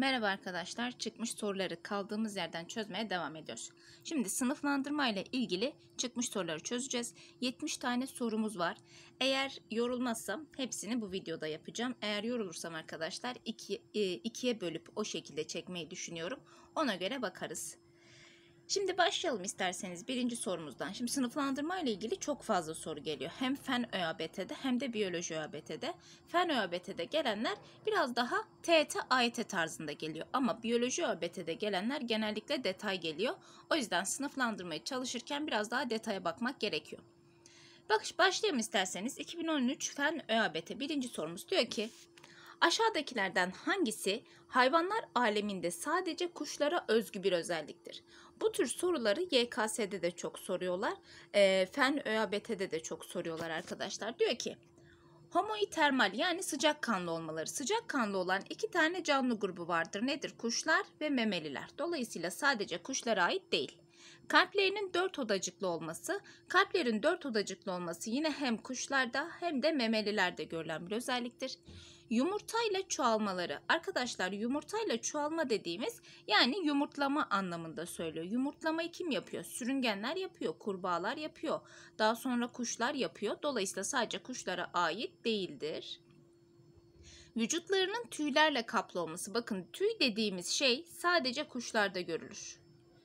Merhaba arkadaşlar, çıkmış soruları kaldığımız yerden çözmeye devam ediyoruz. Şimdi sınıflandırma ile ilgili çıkmış soruları çözeceğiz. 70 tane sorumuz var. Eğer yorulmazsam hepsini bu videoda yapacağım. Eğer yorulursam arkadaşlar iki, e, ikiye bölüp o şekilde çekmeyi düşünüyorum. Ona göre bakarız. Şimdi başlayalım isterseniz birinci sorumuzdan. Şimdi sınıflandırma ile ilgili çok fazla soru geliyor. Hem fen ÖABT'de hem de biyoloji ÖABT'de. Fen ÖABT'de gelenler biraz daha TET, AYT tarzında geliyor. Ama biyoloji ÖABT'de gelenler genellikle detay geliyor. O yüzden sınıflandırmayı çalışırken biraz daha detaya bakmak gerekiyor. Bakış başlayalım isterseniz. 2013 Fen ÖABT birinci sorumuz diyor ki Aşağıdakilerden hangisi hayvanlar aleminde sadece kuşlara özgü bir özelliktir? Bu tür soruları YKS'de de çok soruyorlar. E, Fen ÖABT'de de çok soruyorlar arkadaşlar. Diyor ki homoitermal yani sıcak kanlı olmaları. Sıcak kanlı olan iki tane canlı grubu vardır. Nedir? Kuşlar ve memeliler. Dolayısıyla sadece kuşlara ait değil. Kalplerinin dört odacıklı olması, kalplerin dört odacıklı olması yine hem kuşlarda hem de memelilerde görülen bir özelliktir yumurtayla çoğalmaları. Arkadaşlar yumurtayla çoğalma dediğimiz yani yumurtlama anlamında söylüyor. Yumurtlamayı kim yapıyor? Sürüngenler yapıyor, kurbağalar yapıyor. Daha sonra kuşlar yapıyor. Dolayısıyla sadece kuşlara ait değildir. Vücutlarının tüylerle kaplı olması. Bakın tüy dediğimiz şey sadece kuşlarda görülür.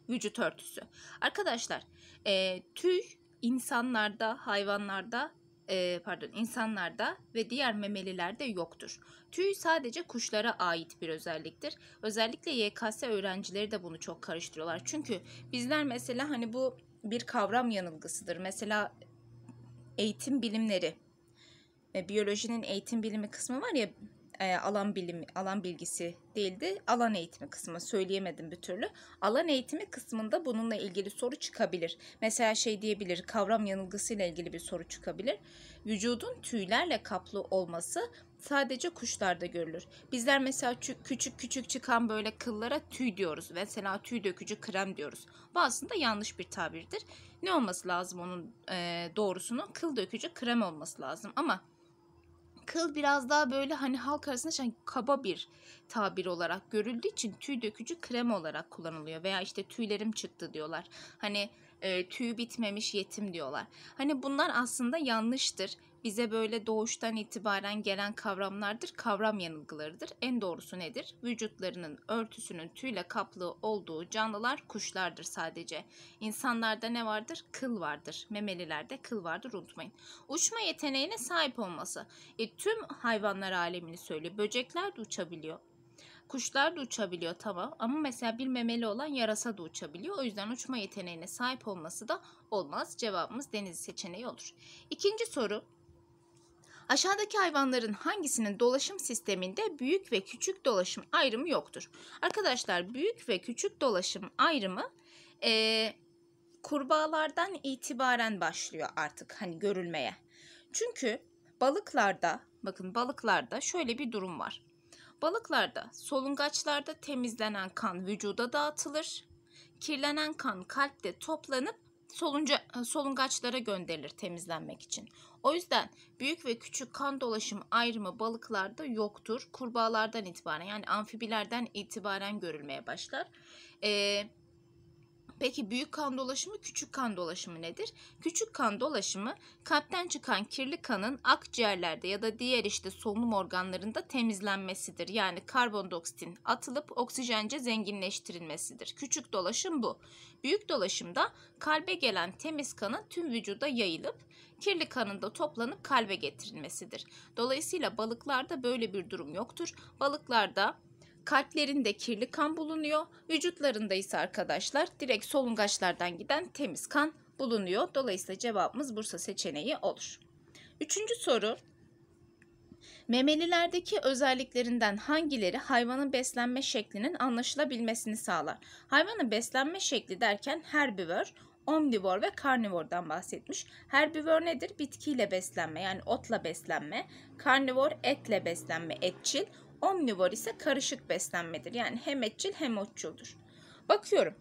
Vücut örtüsü. Arkadaşlar e, tüy insanlarda, hayvanlarda e, pardon insanlarda ve diğer memelilerde yoktur. Tüy sadece kuşlara ait bir özelliktir. Özellikle YKS öğrencileri de bunu çok karıştırıyorlar. Çünkü bizler mesela hani bu bir kavram yanılgısıdır. Mesela eğitim bilimleri, e, biyolojinin eğitim bilimi kısmı var ya e, alan bilimi, alan bilgisi değildi. Alan eğitimi kısmı söyleyemedim bir türlü. Alan eğitimi kısmında bununla ilgili soru çıkabilir. Mesela şey diyebilir, kavram yanılgısıyla ilgili bir soru çıkabilir. Vücudun tüylerle kaplı olması sadece kuşlarda görülür. Bizler mesela küçük küçük çıkan böyle kıllara tüy diyoruz. Mesela tüy dökücü krem diyoruz. Bu aslında yanlış bir tabirdir. Ne olması lazım onun e, doğrusunun? Kıl dökücü krem olması lazım ama kıl biraz daha böyle hani halk arasında şey, hani kaba bir tabir olarak görüldüğü için tüy dökücü krem olarak kullanılıyor veya işte tüylerim çıktı diyorlar. Hani e, tüy bitmemiş yetim diyorlar. Hani bunlar aslında yanlıştır. Bize böyle doğuştan itibaren gelen kavramlardır, kavram yanılgılarıdır. En doğrusu nedir? Vücutlarının örtüsünün tüyle kaplı olduğu canlılar kuşlardır sadece. İnsanlarda ne vardır? Kıl vardır. Memelilerde kıl vardır unutmayın. Uçma yeteneğine sahip olması. E, tüm hayvanlar alemini söylüyor. Böcekler de uçabiliyor. Kuşlar da uçabiliyor tamam ama mesela bir memeli olan yarasa da uçabiliyor. O yüzden uçma yeteneğine sahip olması da olmaz. Cevabımız deniz seçeneği olur. İkinci soru. Aşağıdaki hayvanların hangisinin dolaşım sisteminde büyük ve küçük dolaşım ayrımı yoktur? Arkadaşlar büyük ve küçük dolaşım ayrımı e, kurbağalardan itibaren başlıyor artık hani görülmeye. Çünkü balıklarda bakın balıklarda şöyle bir durum var. Balıklarda, solungaçlarda temizlenen kan vücuda dağıtılır. Kirlenen kan kalpte toplanıp solunca, e, solungaçlara gönderilir temizlenmek için. O yüzden büyük ve küçük kan dolaşım ayrımı balıklarda yoktur. Kurbağalardan itibaren yani amfibilerden itibaren görülmeye başlar. Ee, Peki büyük kan dolaşımı, küçük kan dolaşımı nedir? Küçük kan dolaşımı kalpten çıkan kirli kanın akciğerlerde ya da diğer işte solunum organlarında temizlenmesidir. Yani karbondioksitin atılıp oksijence zenginleştirilmesidir. Küçük dolaşım bu. Büyük dolaşımda kalbe gelen temiz kanın tüm vücuda yayılıp kirli kanın da toplanıp kalbe getirilmesidir. Dolayısıyla balıklarda böyle bir durum yoktur. Balıklarda Kalplerinde kirli kan bulunuyor. Vücutlarında ise arkadaşlar direkt solungaçlardan giden temiz kan bulunuyor. Dolayısıyla cevabımız Bursa seçeneği olur. Üçüncü soru. Memelilerdeki özelliklerinden hangileri hayvanın beslenme şeklinin anlaşılabilmesini sağlar? Hayvanın beslenme şekli derken herbivor, omnivor ve karnivordan bahsetmiş. Herbivor nedir? Bitkiyle beslenme yani otla beslenme. Karnivor etle beslenme, etçil. Omnivor ise karışık beslenmedir. Yani hem etçil hem otçuldur. Bakıyorum.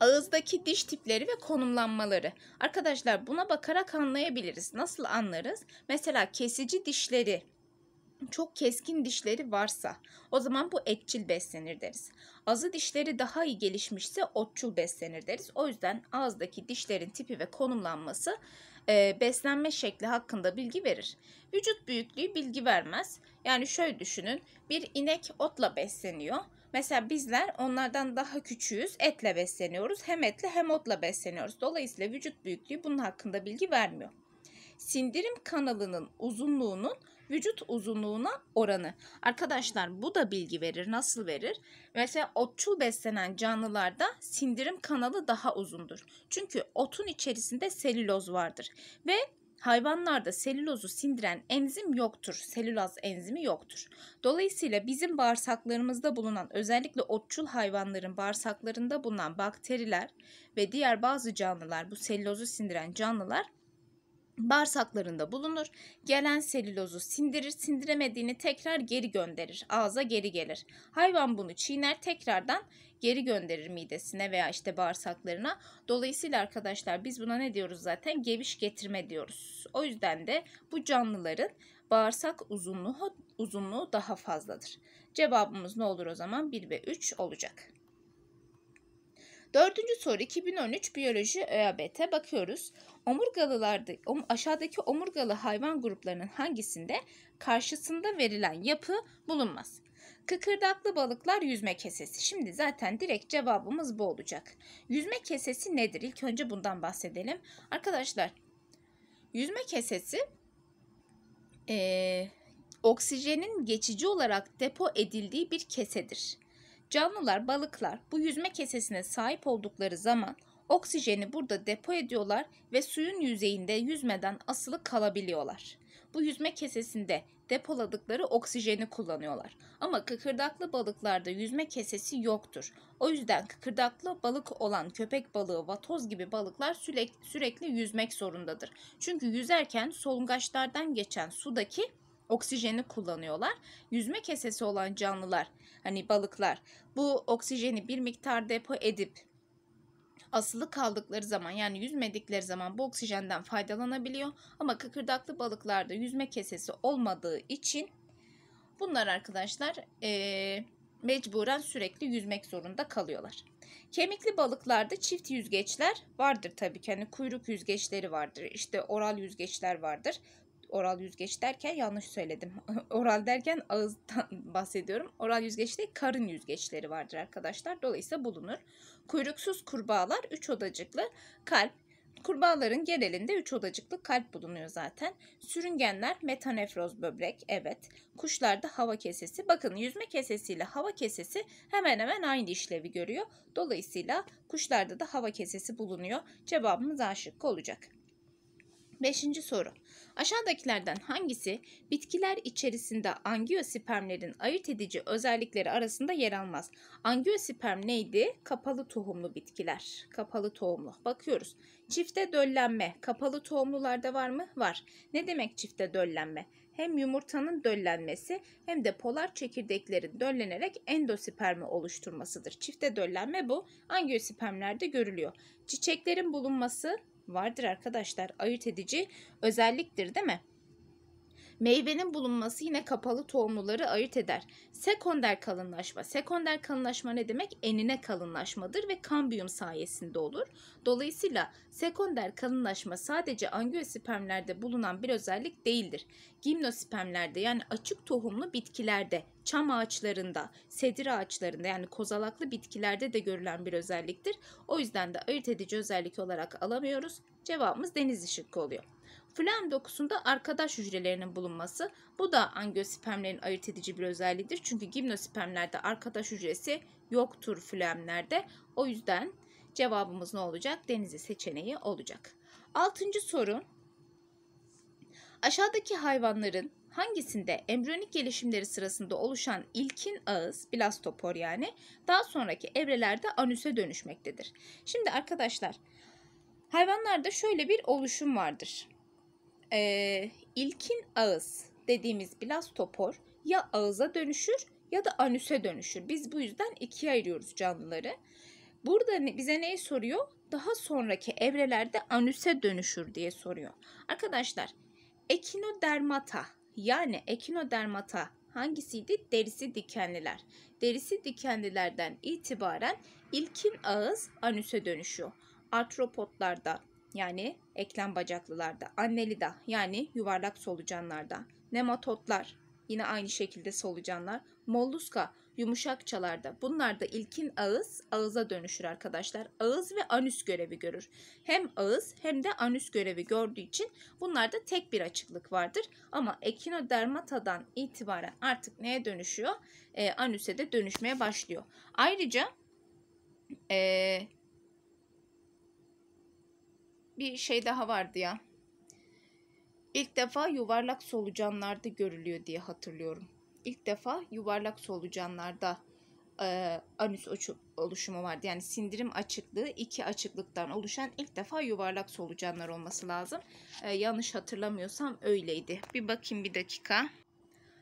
Ağızdaki diş tipleri ve konumlanmaları. Arkadaşlar buna bakarak anlayabiliriz. Nasıl anlarız? Mesela kesici dişleri çok keskin dişleri varsa o zaman bu etçil beslenir deriz. Azı dişleri daha iyi gelişmişse otçul beslenir deriz. O yüzden ağızdaki dişlerin tipi ve konumlanması e, beslenme şekli hakkında bilgi verir. Vücut büyüklüğü bilgi vermez. Yani şöyle düşünün bir inek otla besleniyor. Mesela bizler onlardan daha küçüğüz etle besleniyoruz. Hem etle hem otla besleniyoruz. Dolayısıyla vücut büyüklüğü bunun hakkında bilgi vermiyor. Sindirim kanalının uzunluğunun vücut uzunluğuna oranı. Arkadaşlar bu da bilgi verir. Nasıl verir? Mesela otçul beslenen canlılarda sindirim kanalı daha uzundur. Çünkü otun içerisinde selüloz vardır ve Hayvanlarda selülozu sindiren enzim yoktur. Selüloz enzimi yoktur. Dolayısıyla bizim bağırsaklarımızda bulunan özellikle otçul hayvanların bağırsaklarında bulunan bakteriler ve diğer bazı canlılar bu selülozu sindiren canlılar bağırsaklarında bulunur. Gelen selülozu sindirir, sindiremediğini tekrar geri gönderir, ağza geri gelir. Hayvan bunu çiğner, tekrardan geri gönderir midesine veya işte bağırsaklarına. Dolayısıyla arkadaşlar biz buna ne diyoruz zaten? Geviş getirme diyoruz. O yüzden de bu canlıların bağırsak uzunluğu uzunluğu daha fazladır. Cevabımız ne olur o zaman? 1 ve 3 olacak. Dördüncü soru 2013 biyoloji ÖABT bakıyoruz. Omurgalılarda aşağıdaki omurgalı hayvan gruplarının hangisinde karşısında verilen yapı bulunmaz? Kıkırdaklı balıklar yüzme kesesi. Şimdi zaten direkt cevabımız bu olacak. Yüzme kesesi nedir? İlk önce bundan bahsedelim. Arkadaşlar yüzme kesesi e, oksijenin geçici olarak depo edildiği bir kesedir. Canlılar, balıklar bu yüzme kesesine sahip oldukları zaman oksijeni burada depo ediyorlar ve suyun yüzeyinde yüzmeden asılı kalabiliyorlar. Bu yüzme kesesinde depoladıkları oksijeni kullanıyorlar. Ama kıkırdaklı balıklarda yüzme kesesi yoktur. O yüzden kıkırdaklı balık olan köpek balığı, vatoz gibi balıklar sürekli, sürekli yüzmek zorundadır. Çünkü yüzerken solungaçlardan geçen sudaki oksijeni kullanıyorlar. Yüzme kesesi olan canlılar hani balıklar bu oksijeni bir miktar depo edip asılı kaldıkları zaman yani yüzmedikleri zaman bu oksijenden faydalanabiliyor. Ama kıkırdaklı balıklarda yüzme kesesi olmadığı için bunlar arkadaşlar ee, mecburen sürekli yüzmek zorunda kalıyorlar. Kemikli balıklarda çift yüzgeçler vardır tabii ki. Hani kuyruk yüzgeçleri vardır, işte oral yüzgeçler vardır oral yüzgeç derken yanlış söyledim. oral derken ağızdan bahsediyorum. Oral yüzgeçte karın yüzgeçleri vardır arkadaşlar. Dolayısıyla bulunur. Kuyruksuz kurbağalar 3 odacıklı kalp. Kurbağaların genelinde 3 odacıklı kalp bulunuyor zaten. Sürüngenler metanefroz böbrek evet. Kuşlarda hava kesesi. Bakın yüzme kesesiyle hava kesesi hemen hemen aynı işlevi görüyor. Dolayısıyla kuşlarda da hava kesesi bulunuyor. Cevabımız aşık olacak. Beşinci soru. Aşağıdakilerden hangisi bitkiler içerisinde angiospermlerin ayırt edici özellikleri arasında yer almaz? Angiosperm neydi? Kapalı tohumlu bitkiler. Kapalı tohumlu. Bakıyoruz. Çifte döllenme. Kapalı tohumlularda var mı? Var. Ne demek çifte döllenme? hem yumurtanın döllenmesi hem de polar çekirdeklerin döllenerek endospermi oluşturmasıdır. Çifte döllenme bu angiospermlerde görülüyor. Çiçeklerin bulunması vardır arkadaşlar. Ayırt edici özelliktir değil mi? Meyvenin bulunması yine kapalı tohumluları ayırt eder. Sekonder kalınlaşma. Sekonder kalınlaşma ne demek? Enine kalınlaşmadır ve kambiyum sayesinde olur. Dolayısıyla sekonder kalınlaşma sadece angiospermlerde bulunan bir özellik değildir. Gimnospermlerde yani açık tohumlu bitkilerde çam ağaçlarında, sedir ağaçlarında yani kozalaklı bitkilerde de görülen bir özelliktir. O yüzden de ayırt edici özellik olarak alamıyoruz. Cevabımız deniz ışıkkı oluyor. Flem dokusunda arkadaş hücrelerinin bulunması bu da angiospermlerin ayırt edici bir özelliğidir. Çünkü gimnospermlerde arkadaş hücresi yoktur flemlerde. O yüzden cevabımız ne olacak? Denizli seçeneği olacak. Altıncı soru. Aşağıdaki hayvanların hangisinde embriyonik gelişimleri sırasında oluşan ilkin ağız, blastopor yani, daha sonraki evrelerde anüse dönüşmektedir? Şimdi arkadaşlar, hayvanlarda şöyle bir oluşum vardır. E, ilkin ağız dediğimiz blastopor ya ağıza dönüşür ya da anüse dönüşür. Biz bu yüzden ikiye ayırıyoruz canlıları. Burada bize neyi soruyor? Daha sonraki evrelerde anüse dönüşür diye soruyor. Arkadaşlar ekinodermata yani ekinodermata hangisiydi? Derisi dikenliler. Derisi dikenlilerden itibaren ilkin ağız anüse dönüşüyor. Artropotlarda, yani eklem bacaklılarda, annelida yani yuvarlak solucanlarda, nematotlar yine aynı şekilde solucanlar, molluska yumuşakçalarda. Bunlar da ilkin ağız, ağıza dönüşür arkadaşlar. Ağız ve anüs görevi görür. Hem ağız hem de anüs görevi gördüğü için bunlarda tek bir açıklık vardır. Ama ekinodermatadan itibaren artık neye dönüşüyor? E, anüse de dönüşmeye başlıyor. Ayrıca e, bir şey daha vardı ya. İlk defa yuvarlak solucanlarda görülüyor diye hatırlıyorum. İlk defa yuvarlak solucanlarda e, anüs oluşumu vardı. Yani sindirim açıklığı iki açıklıktan oluşan ilk defa yuvarlak solucanlar olması lazım. E, yanlış hatırlamıyorsam öyleydi. Bir bakayım bir dakika.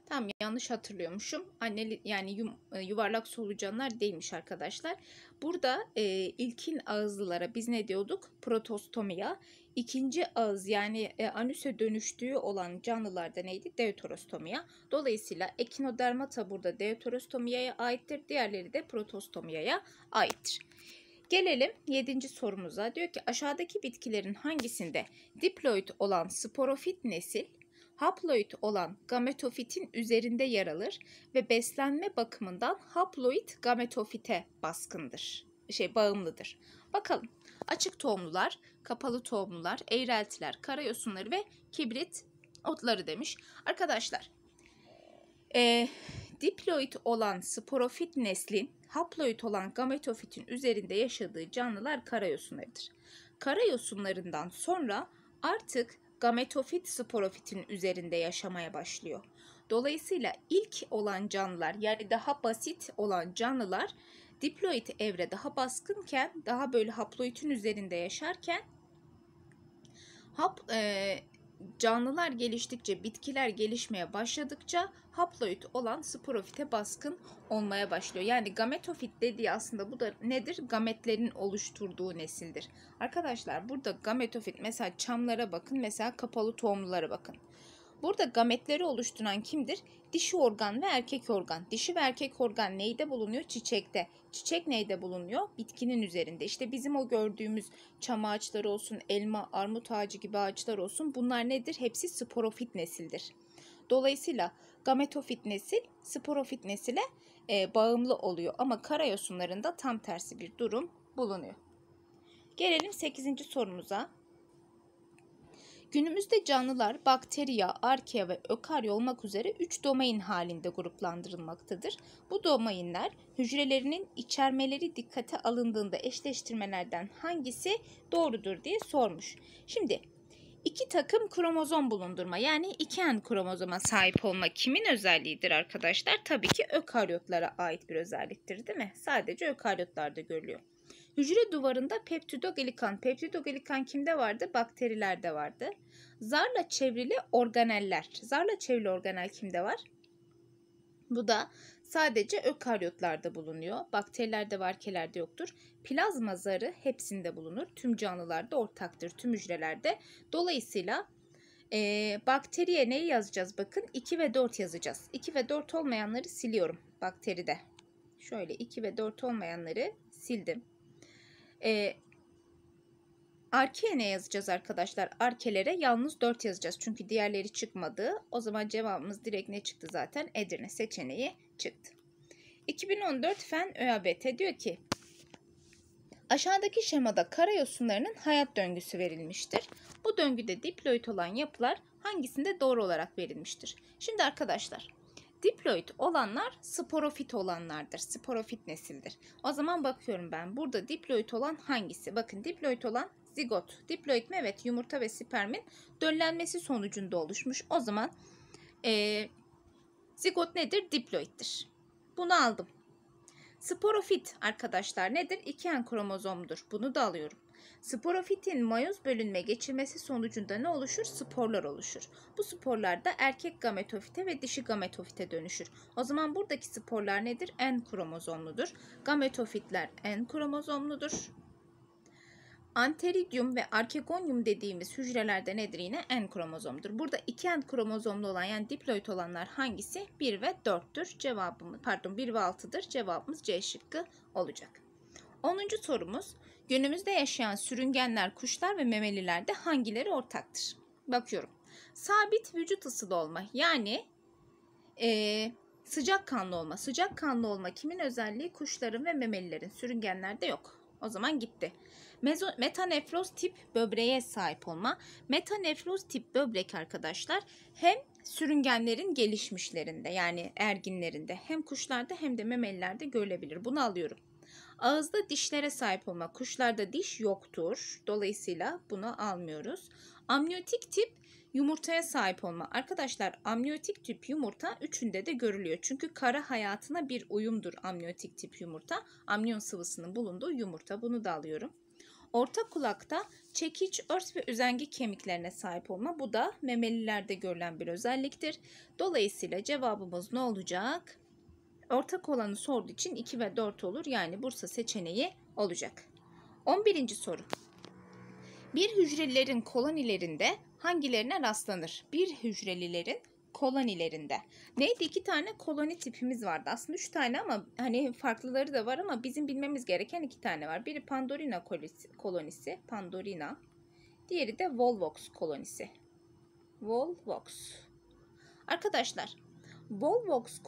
Tam yanlış hatırlıyormuşum. Anne yani yum, e, yuvarlak solucanlar değilmiş arkadaşlar. Burada e, ilkin ağızlılara biz ne diyorduk? Protostomia. İkinci ağız yani e, anüse dönüştüğü olan canlılarda neydi? Deuterostomia. Dolayısıyla ekinodermata burada deuterostomia'ya aittir. Diğerleri de protostomia'ya aittir. Gelelim 7. sorumuza. Diyor ki aşağıdaki bitkilerin hangisinde diploid olan sporofit nesil haploid olan gametofitin üzerinde yer alır ve beslenme bakımından haploid gametofite baskındır. Şey bağımlıdır. Bakalım. Açık tohumlular, kapalı tohumlular, eğreltiler, karayosunları ve kibrit otları demiş. Arkadaşlar, e, diploid olan sporofit neslin haploid olan gametofitin üzerinde yaşadığı canlılar karayosunlarıdır. Karayosunlarından sonra artık gametofit sporofitin üzerinde yaşamaya başlıyor. Dolayısıyla ilk olan canlılar yani daha basit olan canlılar diploid evre daha baskınken daha böyle haploidin üzerinde yaşarken hap e, canlılar geliştikçe, bitkiler gelişmeye başladıkça haploid olan sporofite baskın olmaya başlıyor. Yani gametofit dediği aslında bu da nedir? Gametlerin oluşturduğu nesildir. Arkadaşlar burada gametofit mesela çamlara bakın, mesela kapalı tohumlulara bakın. Burada gametleri oluşturan kimdir? dişi organ ve erkek organ. Dişi ve erkek organ neyde bulunuyor? Çiçekte. Çiçek neyde bulunuyor? Bitkinin üzerinde. İşte bizim o gördüğümüz çam ağaçları olsun, elma, armut ağacı gibi ağaçlar olsun. Bunlar nedir? Hepsi sporofit nesildir. Dolayısıyla gametofit nesil sporofit nesile e, bağımlı oluyor. Ama karayosunlarında tam tersi bir durum bulunuyor. Gelelim 8. sorumuza. Günümüzde canlılar bakteriya, arkea ve ökarya olmak üzere 3 domain halinde gruplandırılmaktadır. Bu domainler hücrelerinin içermeleri dikkate alındığında eşleştirmelerden hangisi doğrudur diye sormuş. Şimdi iki takım kromozom bulundurma yani iki en kromozoma sahip olma kimin özelliğidir arkadaşlar? Tabii ki ökaryotlara ait bir özelliktir değil mi? Sadece ökaryotlarda görülüyor. Hücre duvarında peptidoglikan, peptidoglikan kimde vardı? Bakterilerde vardı. Zarla çevrili organeller. Zarla çevrili organel kimde var? Bu da sadece ökaryotlarda bulunuyor. Bakterilerde var, arkelerde yoktur. Plazma zarı hepsinde bulunur. Tüm canlılarda ortaktır, tüm hücrelerde. Dolayısıyla e, bakteriye ne yazacağız? Bakın 2 ve 4 yazacağız. 2 ve 4 olmayanları siliyorum bakteride. Şöyle 2 ve 4 olmayanları sildim. E, arkeye ne yazacağız arkadaşlar? Arkelere yalnız 4 yazacağız. Çünkü diğerleri çıkmadı. O zaman cevabımız direkt ne çıktı zaten? Edirne seçeneği çıktı. 2014 Fen ÖABT diyor ki Aşağıdaki şemada karayoslarının hayat döngüsü verilmiştir. Bu döngüde diploid olan yapılar hangisinde doğru olarak verilmiştir? Şimdi arkadaşlar Diploid olanlar sporofit olanlardır. Sporofit nesildir. O zaman bakıyorum ben burada diploid olan hangisi? Bakın diploid olan zigot. Diploid mi? Evet yumurta ve spermin döllenmesi sonucunda oluşmuş. O zaman e, zigot nedir? Diploid'dir. Bunu aldım. Sporofit arkadaşlar nedir? İki en kromozomdur. Bunu da alıyorum. Sporofitin mayoz bölünme geçirmesi sonucunda ne oluşur? Sporlar oluşur. Bu sporlarda erkek gametofite ve dişi gametofite dönüşür. O zaman buradaki sporlar nedir? N kromozomludur. Gametofitler N kromozomludur. Anteridium ve arkegonium dediğimiz hücrelerde nedir yine? N kromozomdur. Burada iki N kromozomlu olan yani diploid olanlar hangisi? 1 ve 4'tür. Cevabımız pardon 1 ve 6'dır. Cevabımız C şıkkı olacak. 10. sorumuz Günümüzde yaşayan sürüngenler, kuşlar ve memelilerde hangileri ortaktır? Bakıyorum. Sabit vücut ısılı olma yani e, sıcak kanlı olma. Sıcak kanlı olma kimin özelliği? Kuşların ve memelilerin sürüngenlerde yok. O zaman gitti. Mezo, metanefroz tip böbreğe sahip olma. Metanefroz tip böbrek arkadaşlar hem sürüngenlerin gelişmişlerinde yani erginlerinde hem kuşlarda hem de memelilerde görülebilir. Bunu alıyorum. Ağızda dişlere sahip olma, Kuşlarda diş yoktur. Dolayısıyla bunu almıyoruz. Amniyotik tip yumurtaya sahip olma. Arkadaşlar amniyotik tip yumurta üçünde de görülüyor. Çünkü kara hayatına bir uyumdur amniyotik tip yumurta. Amniyon sıvısının bulunduğu yumurta. Bunu da alıyorum. Orta kulakta çekiç, ört ve üzengi kemiklerine sahip olma. Bu da memelilerde görülen bir özelliktir. Dolayısıyla cevabımız ne olacak? ortak olanı sorduğu için 2 ve 4 olur. Yani Bursa seçeneği olacak. 11. soru. Bir hücrelilerin kolonilerinde hangilerine rastlanır? Bir hücrelilerin kolonilerinde. Neydi? iki tane koloni tipimiz vardı. Aslında üç tane ama hani farklıları da var ama bizim bilmemiz gereken iki tane var. Biri Pandorina kolonisi, kolonisi Pandorina. Diğeri de Volvox kolonisi. Volvox. Arkadaşlar Bolvox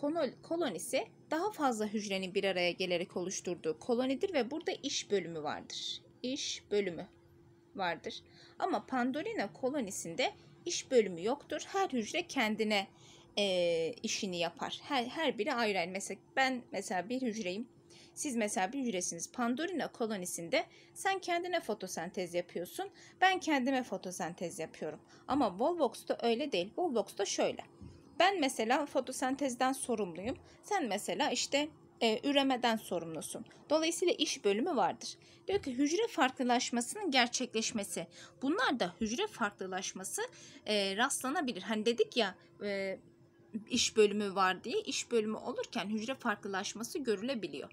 kolonisi daha fazla hücrenin bir araya gelerek oluşturduğu kolonidir ve burada iş bölümü vardır. İş bölümü vardır. Ama Pandorina kolonisinde iş bölümü yoktur. Her hücre kendine e, işini yapar. Her, her biri ayrı ayrı. Mesela ben mesela bir hücreyim. Siz mesela bir hücresiniz. Pandorina kolonisinde sen kendine fotosentez yapıyorsun. Ben kendime fotosentez yapıyorum. Ama Volvox'ta öyle değil. Volvox'ta şöyle. Ben mesela fotosentezden sorumluyum. Sen mesela işte e, üremeden sorumlusun. Dolayısıyla iş bölümü vardır. Diyor ki hücre farklılaşmasının gerçekleşmesi. Bunlar da hücre farklılaşması e, rastlanabilir. Hani dedik ya e, iş bölümü var diye iş bölümü olurken hücre farklılaşması görülebiliyor.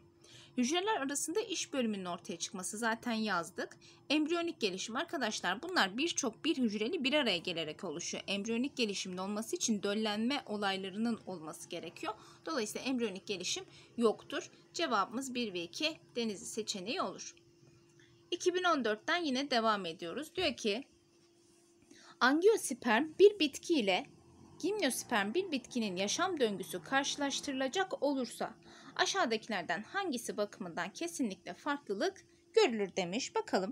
Hücreler arasında iş bölümünün ortaya çıkması zaten yazdık. Embriyonik gelişim arkadaşlar bunlar birçok bir hücreli bir araya gelerek oluşuyor. Embriyonik gelişimde olması için döllenme olaylarının olması gerekiyor. Dolayısıyla embriyonik gelişim yoktur. Cevabımız 1 ve 2 denizi seçeneği olur. 2014'ten yine devam ediyoruz. Diyor ki angiosperm bir bitki ile gimnosperm bir bitkinin yaşam döngüsü karşılaştırılacak olursa aşağıdakilerden hangisi bakımından kesinlikle farklılık görülür demiş. Bakalım.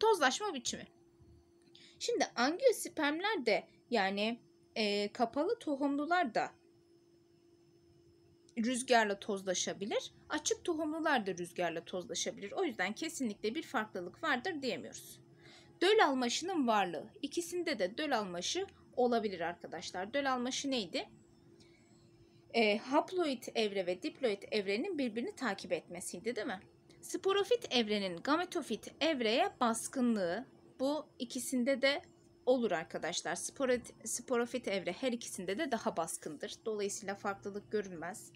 Tozlaşma biçimi. Şimdi angiospermler de yani e, kapalı tohumlular da rüzgarla tozlaşabilir. Açık tohumlular da rüzgarla tozlaşabilir. O yüzden kesinlikle bir farklılık vardır diyemiyoruz. Döl almaşının varlığı. İkisinde de döl almaşı olabilir arkadaşlar. Döl almaşı neydi? e, haploid evre ve diploid evrenin birbirini takip etmesiydi değil mi? Sporofit evrenin gametofit evreye baskınlığı bu ikisinde de olur arkadaşlar. Sporit, sporofit evre her ikisinde de daha baskındır. Dolayısıyla farklılık görünmez.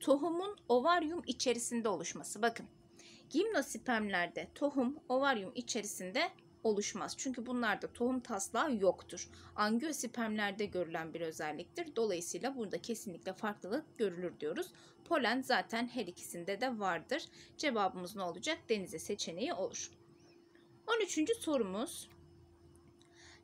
Tohumun ovaryum içerisinde oluşması. Bakın gimnospermlerde tohum ovaryum içerisinde oluşmaz. Çünkü bunlarda tohum taslağı yoktur. Angiospermlerde görülen bir özelliktir. Dolayısıyla burada kesinlikle farklılık görülür diyoruz. Polen zaten her ikisinde de vardır. Cevabımız ne olacak? Denize seçeneği olur. 13. sorumuz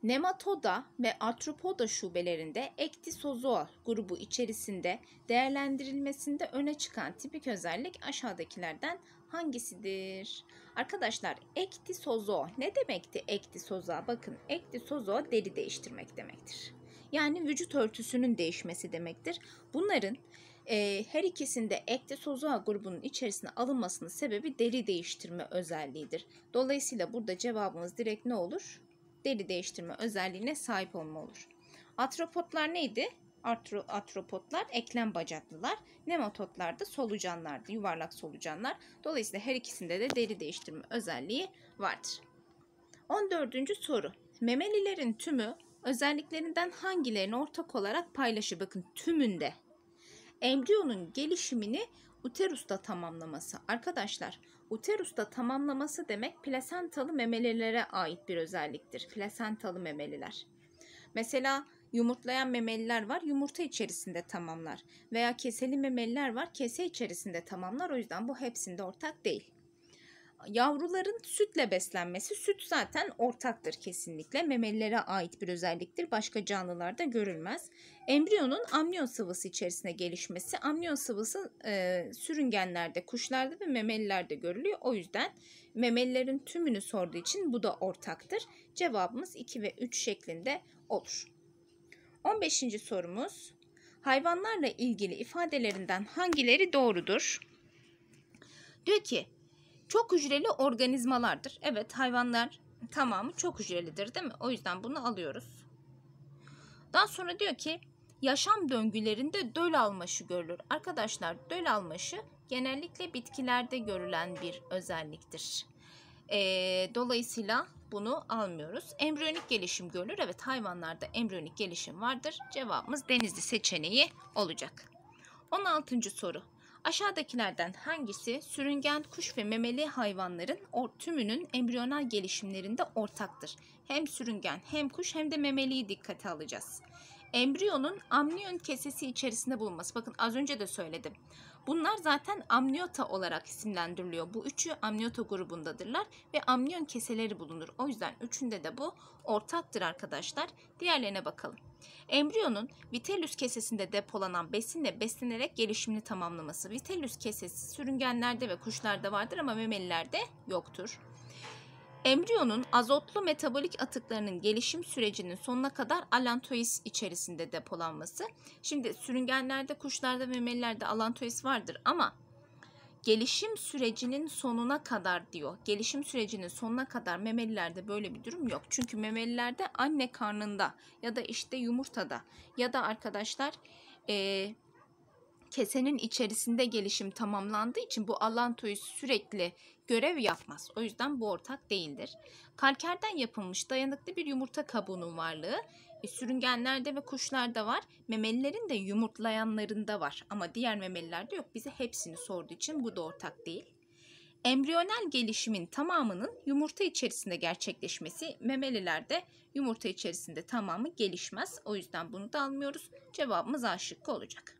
Nematoda ve artropoda şubelerinde ektisozoa grubu içerisinde değerlendirilmesinde öne çıkan tipik özellik aşağıdakilerden hangisidir? Arkadaşlar ektisozo ne demekti ektisoza? Bakın ektisozo deri değiştirmek demektir. Yani vücut örtüsünün değişmesi demektir. Bunların e, her ikisinde ektisozoa grubunun içerisine alınmasının sebebi deri değiştirme özelliğidir. Dolayısıyla burada cevabımız direkt ne olur? Deri değiştirme özelliğine sahip olma olur. Atropotlar neydi? Artropotlar, eklem bacaklılar, nematotlar da solucanlardı, yuvarlak solucanlar. Dolayısıyla her ikisinde de deri değiştirme özelliği vardır. 14. soru. Memelilerin tümü özelliklerinden hangilerini ortak olarak paylaşır? Bakın tümünde. Embriyonun gelişimini uterusta tamamlaması. Arkadaşlar uterusta tamamlaması demek plasentalı memelilere ait bir özelliktir. Plasentalı memeliler. Mesela Yumurtlayan memeliler var, yumurta içerisinde tamamlar. Veya keseli memeliler var, kese içerisinde tamamlar. O yüzden bu hepsinde ortak değil. Yavruların sütle beslenmesi, süt zaten ortaktır kesinlikle. Memelilere ait bir özelliktir. Başka canlılarda görülmez. Embriyonun amniyon sıvısı içerisine gelişmesi. Amniyon sıvısı e, sürüngenlerde, kuşlarda ve memelilerde görülüyor. O yüzden memelilerin tümünü sorduğu için bu da ortaktır. Cevabımız 2 ve 3 şeklinde olur. 15. sorumuz hayvanlarla ilgili ifadelerinden hangileri doğrudur? Diyor ki çok hücreli organizmalardır. Evet hayvanlar tamamı çok hücrelidir değil mi? O yüzden bunu alıyoruz. Daha sonra diyor ki yaşam döngülerinde döl almaşı görülür. Arkadaşlar döl almaşı genellikle bitkilerde görülen bir özelliktir. E, dolayısıyla bunu almıyoruz. Embriyonik gelişim görülür. Evet hayvanlarda embriyonik gelişim vardır. Cevabımız denizli seçeneği olacak. 16. soru. Aşağıdakilerden hangisi sürüngen kuş ve memeli hayvanların tümünün embriyonal gelişimlerinde ortaktır? Hem sürüngen hem kuş hem de memeliyi dikkate alacağız. Embriyonun amniyon kesesi içerisinde bulunması. Bakın az önce de söyledim. Bunlar zaten amniota olarak isimlendiriliyor. Bu üçü amniota grubundadırlar ve amniyon keseleri bulunur. O yüzden üçünde de bu ortaktır arkadaşlar. Diğerlerine bakalım. Embriyonun vitellus kesesinde depolanan besinle beslenerek gelişimini tamamlaması. Vitellus kesesi sürüngenlerde ve kuşlarda vardır ama memelilerde yoktur. Embriyonun azotlu metabolik atıklarının gelişim sürecinin sonuna kadar alantois içerisinde depolanması. Şimdi sürüngenlerde, kuşlarda, memelilerde alantois vardır ama gelişim sürecinin sonuna kadar diyor. Gelişim sürecinin sonuna kadar memelilerde böyle bir durum yok. Çünkü memelilerde anne karnında ya da işte yumurtada ya da arkadaşlar e, kesenin içerisinde gelişim tamamlandığı için bu alantois sürekli görev yapmaz. O yüzden bu ortak değildir. Kalkerden yapılmış dayanıklı bir yumurta kabuğunun varlığı e, sürüngenlerde ve kuşlarda var. Memelilerin de yumurtlayanlarında var ama diğer memelilerde yok. Bize hepsini sorduğu için bu da ortak değil. Embriyonel gelişimin tamamının yumurta içerisinde gerçekleşmesi memelilerde yumurta içerisinde tamamı gelişmez. O yüzden bunu da almıyoruz. Cevabımız A şıkkı olacak.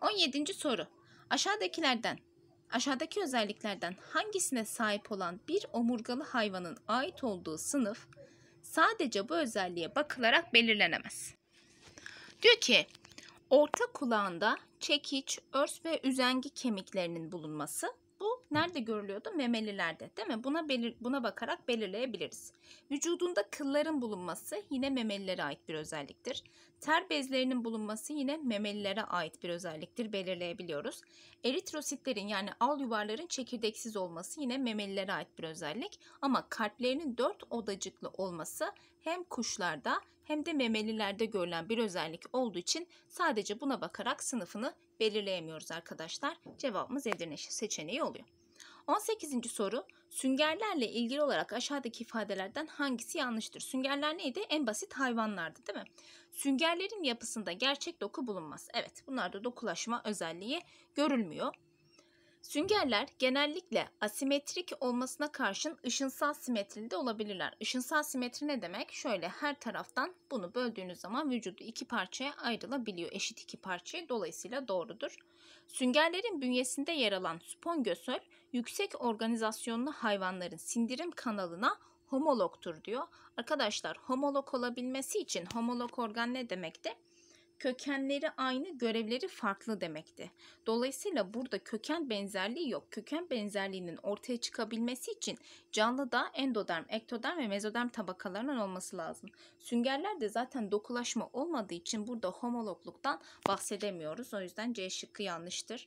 17. soru. Aşağıdakilerden Aşağıdaki özelliklerden hangisine sahip olan bir omurgalı hayvanın ait olduğu sınıf sadece bu özelliğe bakılarak belirlenemez. Diyor ki orta kulağında çekiç, örs ve üzengi kemiklerinin bulunması bu nerede görülüyordu? Memelilerde değil mi? Buna, belir buna bakarak belirleyebiliriz. Vücudunda kılların bulunması yine memelilere ait bir özelliktir. Ter bezlerinin bulunması yine memelilere ait bir özelliktir belirleyebiliyoruz. Eritrositlerin yani al yuvarların çekirdeksiz olması yine memelilere ait bir özellik. Ama kalplerinin dört odacıklı olması hem kuşlarda hem de memelilerde görülen bir özellik olduğu için sadece buna bakarak sınıfını belirleyemiyoruz arkadaşlar. Cevabımız Edirne seçeneği oluyor. 18. soru süngerlerle ilgili olarak aşağıdaki ifadelerden hangisi yanlıştır? Süngerler neydi? En basit hayvanlardı değil mi? Süngerlerin yapısında gerçek doku bulunmaz. Evet bunlarda dokulaşma özelliği görülmüyor. Süngerler genellikle asimetrik olmasına karşın ışınsal simetrili de olabilirler. Işınsal simetri ne demek? Şöyle her taraftan bunu böldüğünüz zaman vücudu iki parçaya ayrılabiliyor. Eşit iki parçaya dolayısıyla doğrudur. Süngerlerin bünyesinde yer alan spongösöl yüksek organizasyonlu hayvanların sindirim kanalına homologtur diyor. Arkadaşlar homolog olabilmesi için homolog organ ne demekti? kökenleri aynı, görevleri farklı demekti. Dolayısıyla burada köken benzerliği yok. Köken benzerliğinin ortaya çıkabilmesi için canlıda endoderm, ektoderm ve mezoderm tabakalarının olması lazım. Süngerlerde zaten dokulaşma olmadığı için burada homologluktan bahsedemiyoruz. O yüzden C şıkkı yanlıştır.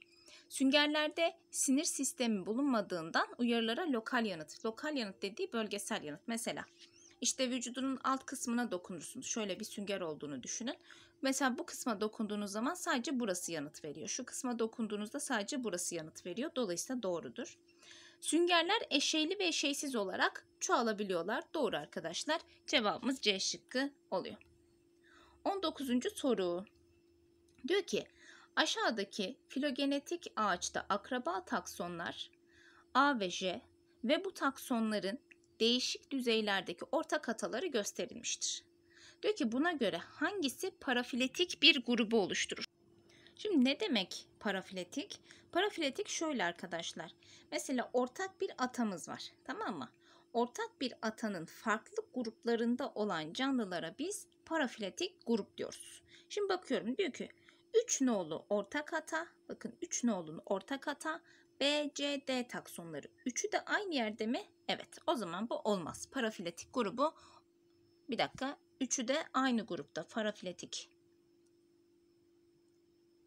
Süngerlerde sinir sistemi bulunmadığından uyarılara lokal yanıt. Lokal yanıt dediği bölgesel yanıt. Mesela işte vücudunun alt kısmına dokunursunuz. Şöyle bir sünger olduğunu düşünün. Mesela bu kısma dokunduğunuz zaman sadece burası yanıt veriyor. Şu kısma dokunduğunuzda sadece burası yanıt veriyor. Dolayısıyla doğrudur. Süngerler eşeyli ve eşeysiz olarak çoğalabiliyorlar. Doğru arkadaşlar. Cevabımız C şıkkı oluyor. 19. soru. Diyor ki aşağıdaki filogenetik ağaçta akraba taksonlar A ve J ve bu taksonların değişik düzeylerdeki ortak hataları gösterilmiştir. Diyor ki buna göre hangisi parafiletik bir grubu oluşturur? Şimdi ne demek parafiletik? Parafiletik şöyle arkadaşlar. Mesela ortak bir atamız var. Tamam mı? Ortak bir atanın farklı gruplarında olan canlılara biz parafiletik grup diyoruz. Şimdi bakıyorum diyor ki 3 nolu ortak ata, bakın 3 nolu ortak ata. B, C, D taksonları. Üçü de aynı yerde mi? Evet. O zaman bu olmaz. Parafiletik grubu bir dakika. Üçü de aynı grupta. Parafiletik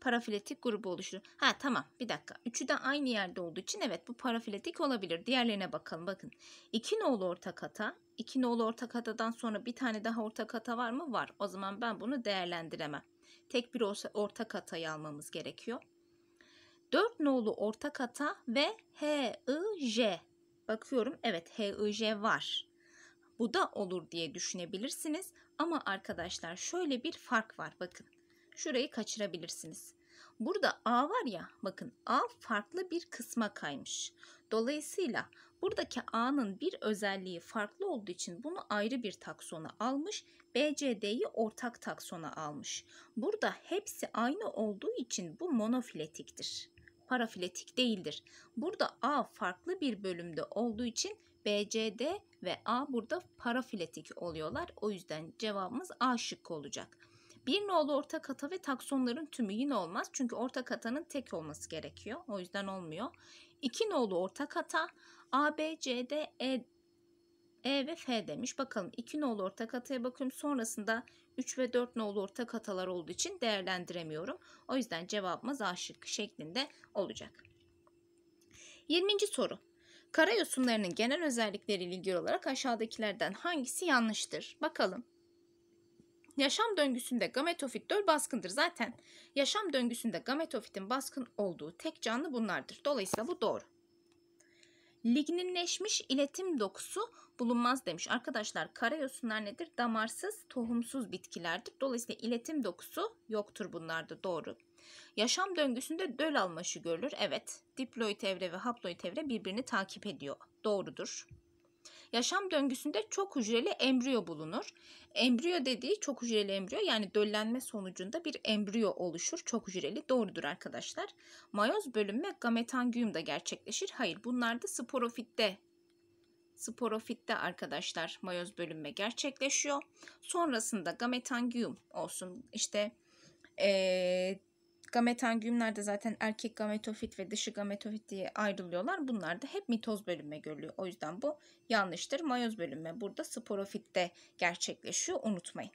parafiletik grubu oluşur. Ha tamam bir dakika. Üçü de aynı yerde olduğu için evet bu parafiletik olabilir. Diğerlerine bakalım bakın. İki nolu ortak hata. İki nolu ortak hatadan sonra bir tane daha ortak hata var mı? Var. O zaman ben bunu değerlendiremem. Tek bir ortak hatayı almamız gerekiyor. 4 nolu ortak hata ve HIJ. Bakıyorum evet HIJ var. Bu da olur diye düşünebilirsiniz ama arkadaşlar şöyle bir fark var bakın. Şurayı kaçırabilirsiniz. Burada A var ya bakın A farklı bir kısma kaymış. Dolayısıyla buradaki A'nın bir özelliği farklı olduğu için bunu ayrı bir taksona almış. BCD'yi ortak taksona almış. Burada hepsi aynı olduğu için bu monofiletiktir parafiletik değildir. Burada A farklı bir bölümde olduğu için BCD ve A burada parafiletik oluyorlar. O yüzden cevabımız A şıkkı olacak. Bir nolu ortak kata ve taksonların tümü yine olmaz. Çünkü ortak kata'nın tek olması gerekiyor. O yüzden olmuyor. İki nolu ortak kata A, B, C, D, E, e ve F demiş. Bakalım iki nolu ortak kataya bakıyorum. Sonrasında 3 ve 4 nolu ortak hatalar olduğu için değerlendiremiyorum. O yüzden cevabımız A şıkkı şeklinde olacak. 20. soru. Kara yosunlarının genel özellikleriyle ilgili olarak aşağıdakilerden hangisi yanlıştır? Bakalım. Yaşam döngüsünde gametofit 4 baskındır. Zaten yaşam döngüsünde gametofitin baskın olduğu tek canlı bunlardır. Dolayısıyla bu doğru. Ligninleşmiş iletim dokusu bulunmaz demiş. Arkadaşlar karayosunlar nedir? Damarsız, tohumsuz bitkilerdir. Dolayısıyla iletim dokusu yoktur bunlarda doğru. Yaşam döngüsünde döl almaşı görülür. Evet, diploid evre ve haploid evre birbirini takip ediyor. Doğrudur. Yaşam döngüsünde çok hücreli embriyo bulunur. Embriyo dediği çok hücreli embriyo yani döllenme sonucunda bir embriyo oluşur. Çok hücreli doğrudur arkadaşlar. Mayoz bölünme gametangiyumda gerçekleşir. Hayır bunlarda sporofitte sporofitte arkadaşlar mayoz bölünme gerçekleşiyor. Sonrasında gametangium olsun. işte e, gametangiumlarda zaten erkek gametofit ve dişi gametofit diye ayrılıyorlar. Bunlar da hep mitoz bölünme görülüyor. O yüzden bu yanlıştır. Mayoz bölünme burada sporofitte gerçekleşiyor. Unutmayın.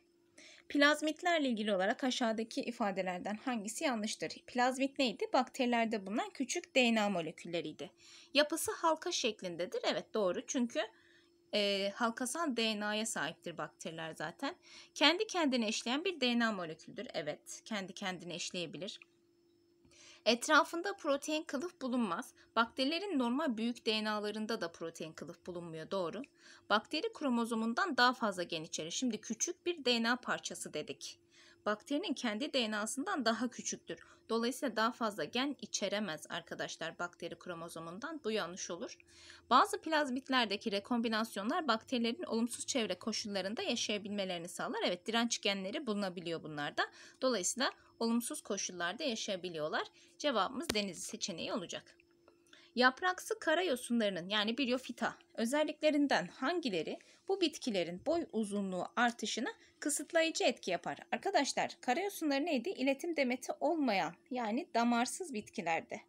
Plazmitlerle ilgili olarak aşağıdaki ifadelerden hangisi yanlıştır? Plazmit neydi? Bakterilerde bulunan küçük DNA molekülleriydi. Yapısı halka şeklindedir. Evet doğru çünkü e, halkasal DNA'ya sahiptir bakteriler zaten. Kendi kendine eşleyen bir DNA moleküldür. Evet kendi kendine eşleyebilir. Etrafında protein kılıf bulunmaz. Bakterilerin normal büyük DNA'larında da protein kılıf bulunmuyor doğru. Bakteri kromozomundan daha fazla gen içerir. Şimdi küçük bir DNA parçası dedik bakterinin kendi DNA'sından daha küçüktür. Dolayısıyla daha fazla gen içeremez arkadaşlar bakteri kromozomundan. Bu yanlış olur. Bazı plazmitlerdeki rekombinasyonlar bakterilerin olumsuz çevre koşullarında yaşayabilmelerini sağlar. Evet direnç genleri bulunabiliyor bunlarda. Dolayısıyla olumsuz koşullarda yaşayabiliyorlar. Cevabımız deniz seçeneği olacak. Yapraksı kara yosunlarının yani bryofita özelliklerinden hangileri bu bitkilerin boy uzunluğu artışına kısıtlayıcı etki yapar? Arkadaşlar kara yosunları neydi? İletim demeti olmayan yani damarsız bitkilerde.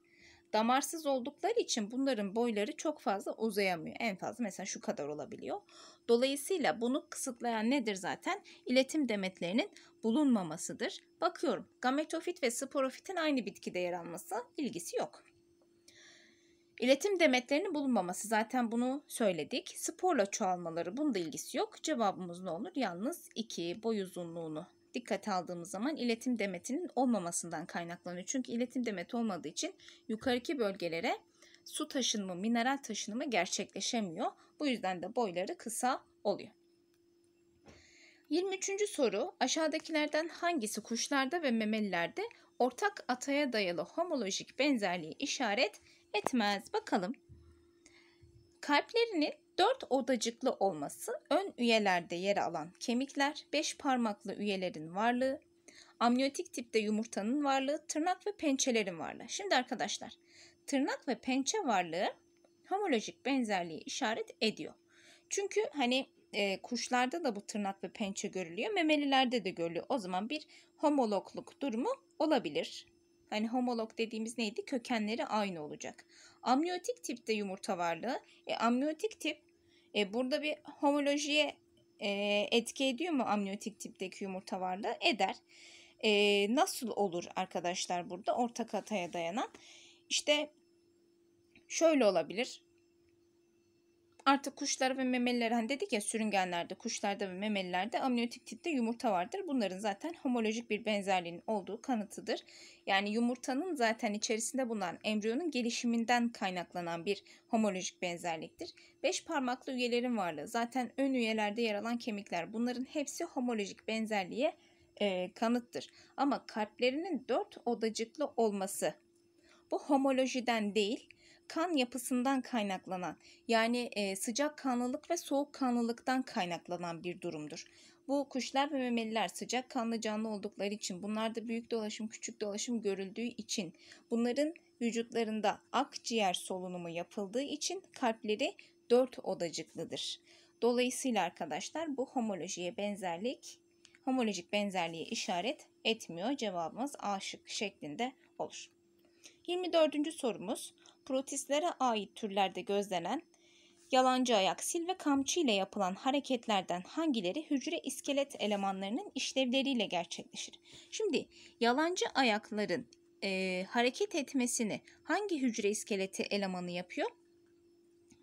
Damarsız oldukları için bunların boyları çok fazla uzayamıyor. En fazla mesela şu kadar olabiliyor. Dolayısıyla bunu kısıtlayan nedir zaten? İletim demetlerinin bulunmamasıdır. Bakıyorum gametofit ve sporofitin aynı bitkide yer alması ilgisi yok. İletim demetlerinin bulunmaması zaten bunu söyledik. Sporla çoğalmaları bunda ilgisi yok. Cevabımız ne olur? Yalnız 2 boy uzunluğunu dikkate aldığımız zaman iletim demetinin olmamasından kaynaklanıyor. Çünkü iletim demeti olmadığı için yukarıki bölgelere su taşınımı, mineral taşınımı gerçekleşemiyor. Bu yüzden de boyları kısa oluyor. 23. soru aşağıdakilerden hangisi kuşlarda ve memelilerde ortak ataya dayalı homolojik benzerliği işaret etmez. Bakalım. Kalplerinin dört odacıklı olması ön üyelerde yer alan kemikler, beş parmaklı üyelerin varlığı, amniyotik tipte yumurtanın varlığı, tırnak ve pençelerin varlığı. Şimdi arkadaşlar tırnak ve pençe varlığı homolojik benzerliği işaret ediyor. Çünkü hani e, kuşlarda da bu tırnak ve pençe görülüyor. Memelilerde de görülüyor. O zaman bir homologluk durumu olabilir yani homolog dediğimiz neydi? Kökenleri aynı olacak. Amniyotik tipte yumurta varlığı. E, amniyotik tip e, burada bir homolojiye e, etki ediyor mu amniyotik tipteki yumurta varlığı? Eder. E, nasıl olur arkadaşlar burada ortak hataya dayanan? İşte şöyle olabilir. Artık kuşlar ve memeliler hani dedik ya sürüngenlerde, kuşlarda ve memelilerde amniyotik tipte yumurta vardır. Bunların zaten homolojik bir benzerliğinin olduğu kanıtıdır. Yani yumurtanın zaten içerisinde bulunan embriyonun gelişiminden kaynaklanan bir homolojik benzerliktir. Beş parmaklı üyelerin varlığı zaten ön üyelerde yer alan kemikler bunların hepsi homolojik benzerliğe e, kanıttır. Ama kalplerinin dört odacıklı olması bu homolojiden değil kan yapısından kaynaklanan yani e, sıcak kanlılık ve soğuk kanlılıktan kaynaklanan bir durumdur. Bu kuşlar ve memeliler sıcak kanlı canlı oldukları için bunlarda büyük dolaşım küçük dolaşım görüldüğü için bunların vücutlarında akciğer solunumu yapıldığı için kalpleri dört odacıklıdır. Dolayısıyla arkadaşlar bu homolojiye benzerlik homolojik benzerliğe işaret etmiyor. Cevabımız A şıkkı şeklinde olur. 24. sorumuz protistlere ait türlerde gözlenen yalancı ayak, sil ve kamçı ile yapılan hareketlerden hangileri hücre iskelet elemanlarının işlevleriyle gerçekleşir? Şimdi yalancı ayakların e, hareket etmesini hangi hücre iskeleti elemanı yapıyor?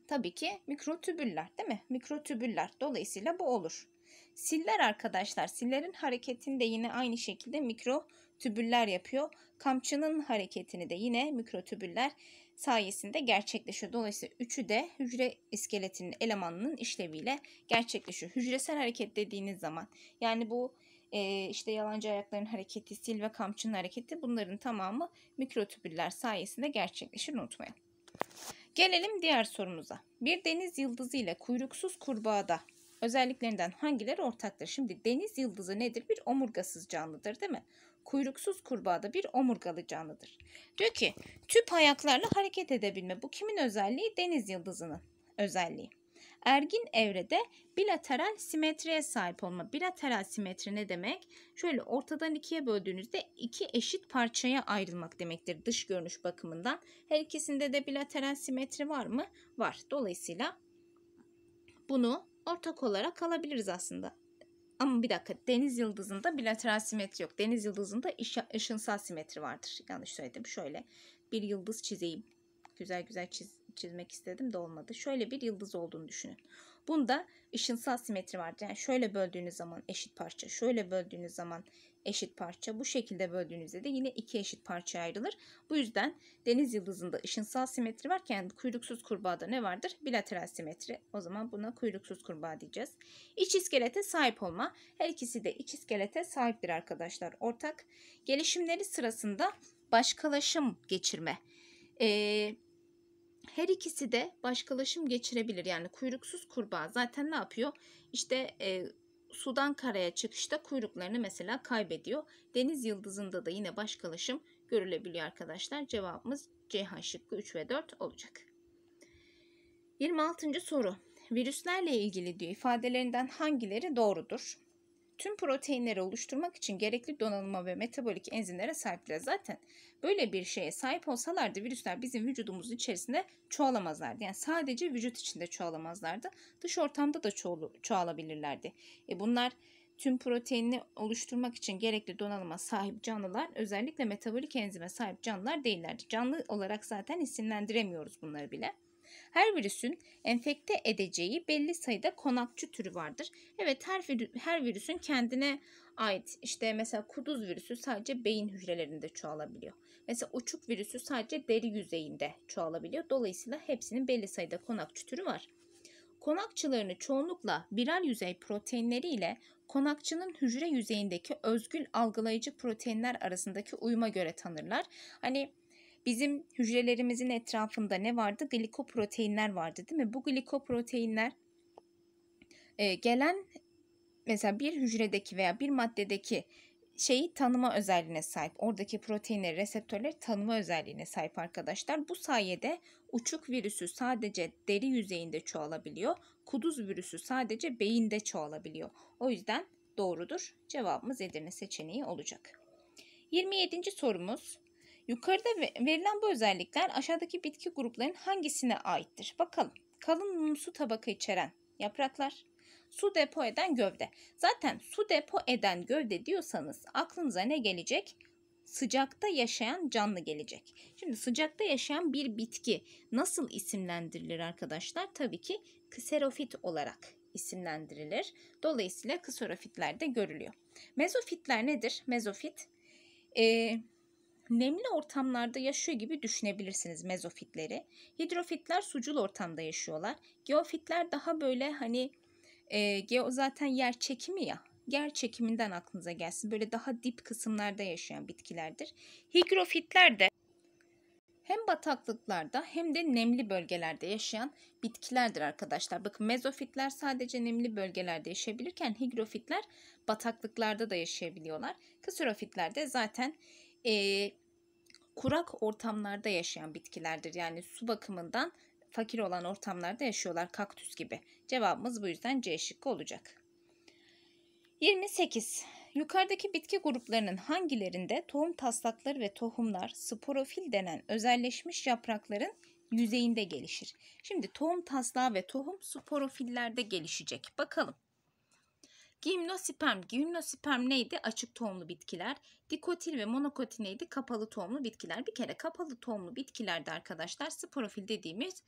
Tabii ki mikrotübüller değil mi? Mikrotübüller. Dolayısıyla bu olur. Siller arkadaşlar, sillerin hareketini de yine aynı şekilde mikrotübüller yapıyor. Kamçının hareketini de yine mikrotübüller sayesinde gerçekleşiyor. Dolayısıyla üçü de hücre iskeletinin elemanının işleviyle gerçekleşiyor. Hücresel hareket dediğiniz zaman yani bu e, işte yalancı ayakların hareketi, sil ve kamçının hareketi bunların tamamı mikrotübüller sayesinde gerçekleşir unutmayın. Gelelim diğer sorumuza. Bir deniz yıldızı ile kuyruksuz kurbağada özelliklerinden hangileri ortaktır? Şimdi deniz yıldızı nedir? Bir omurgasız canlıdır değil mi? kuyruksuz kurbağada bir omurgalı canlıdır. Diyor ki tüp ayaklarla hareket edebilme. Bu kimin özelliği? Deniz yıldızının özelliği. Ergin evrede bilateral simetriye sahip olma. Bilateral simetri ne demek? Şöyle ortadan ikiye böldüğünüzde iki eşit parçaya ayrılmak demektir dış görünüş bakımından. Her ikisinde de bilateral simetri var mı? Var. Dolayısıyla bunu ortak olarak alabiliriz aslında. Ama bir dakika deniz yıldızında bilateral simetri yok. Deniz yıldızında ışınsal simetri vardır. Yanlış söyledim. Şöyle bir yıldız çizeyim. Güzel güzel çiz, çizmek istedim de olmadı. Şöyle bir yıldız olduğunu düşünün. Bunda ışınsal simetri vardır. Yani şöyle böldüğünüz zaman eşit parça, şöyle böldüğünüz zaman eşit parça, bu şekilde böldüğünüzde de yine iki eşit parça ayrılır. Bu yüzden deniz yıldızında ışınsal simetri varken kuyruksuz kurbağada ne vardır? Bilateral simetri. O zaman buna kuyruksuz kurbağa diyeceğiz. İç iskelete sahip olma. Her ikisi de iç iskelete sahiptir arkadaşlar. Ortak gelişimleri sırasında başkalaşım geçirme. Ee, her ikisi de başkalaşım geçirebilir. Yani kuyruksuz kurbağa zaten ne yapıyor? İşte e, sudan karaya çıkışta kuyruklarını mesela kaybediyor. Deniz yıldızında da yine başkalaşım görülebiliyor arkadaşlar. Cevabımız Ceyhan şıkkı 3 ve 4 olacak. 26. soru. Virüslerle ilgili diyor ifadelerinden hangileri doğrudur? tüm proteinleri oluşturmak için gerekli donanıma ve metabolik enzimlere sahipler. Zaten böyle bir şeye sahip olsalardı virüsler bizim vücudumuzun içerisinde çoğalamazlardı. Yani sadece vücut içinde çoğalamazlardı. Dış ortamda da çoğulu, çoğalabilirlerdi. E bunlar tüm proteinini oluşturmak için gerekli donanıma sahip canlılar özellikle metabolik enzime sahip canlılar değillerdi. Canlı olarak zaten isimlendiremiyoruz bunları bile. Her virüsün enfekte edeceği belli sayıda konakçı türü vardır. Evet her, her virüsün kendine ait işte mesela kuduz virüsü sadece beyin hücrelerinde çoğalabiliyor. Mesela uçuk virüsü sadece deri yüzeyinde çoğalabiliyor. Dolayısıyla hepsinin belli sayıda konakçı türü var. Konakçılarını çoğunlukla birer yüzey proteinleri ile konakçının hücre yüzeyindeki özgül algılayıcı proteinler arasındaki uyuma göre tanırlar. Hani bizim hücrelerimizin etrafında ne vardı? Glikoproteinler vardı değil mi? Bu glikoproteinler e, gelen mesela bir hücredeki veya bir maddedeki şeyi tanıma özelliğine sahip. Oradaki proteinleri, reseptörleri tanıma özelliğine sahip arkadaşlar. Bu sayede uçuk virüsü sadece deri yüzeyinde çoğalabiliyor. Kuduz virüsü sadece beyinde çoğalabiliyor. O yüzden doğrudur. Cevabımız Edirne seçeneği olacak. 27. sorumuz Yukarıda verilen bu özellikler aşağıdaki bitki gruplarının hangisine aittir? Bakalım. Kalın mumsu tabaka içeren yapraklar, su depo eden gövde. Zaten su depo eden gövde diyorsanız aklınıza ne gelecek? Sıcakta yaşayan canlı gelecek. Şimdi sıcakta yaşayan bir bitki nasıl isimlendirilir arkadaşlar? Tabii ki kserofit olarak isimlendirilir. Dolayısıyla kserofitler görülüyor. Mezofitler nedir? Mezofit ee, nemli ortamlarda yaşıyor gibi düşünebilirsiniz mezofitleri. Hidrofitler sucul ortamda yaşıyorlar. Geofitler daha böyle hani e, geo zaten yer çekimi ya. Yer çekiminden aklınıza gelsin. Böyle daha dip kısımlarda yaşayan bitkilerdir. Higrofitler de hem bataklıklarda hem de nemli bölgelerde yaşayan bitkilerdir arkadaşlar. Bakın mezofitler sadece nemli bölgelerde yaşayabilirken higrofitler bataklıklarda da yaşayabiliyorlar. Kısırofitler de zaten e, kurak ortamlarda yaşayan bitkilerdir. Yani su bakımından fakir olan ortamlarda yaşıyorlar kaktüs gibi. Cevabımız bu yüzden C şıkkı olacak. 28. Yukarıdaki bitki gruplarının hangilerinde tohum taslakları ve tohumlar sporofil denen özelleşmiş yaprakların yüzeyinde gelişir? Şimdi tohum taslağı ve tohum sporofillerde gelişecek. Bakalım. Gymnosperm, Gymnosperm neydi? Açık tohumlu bitkiler. Dikotil ve monokotil neydi? Kapalı tohumlu bitkiler. Bir kere kapalı tohumlu bitkilerde arkadaşlar sporofil dediğimiz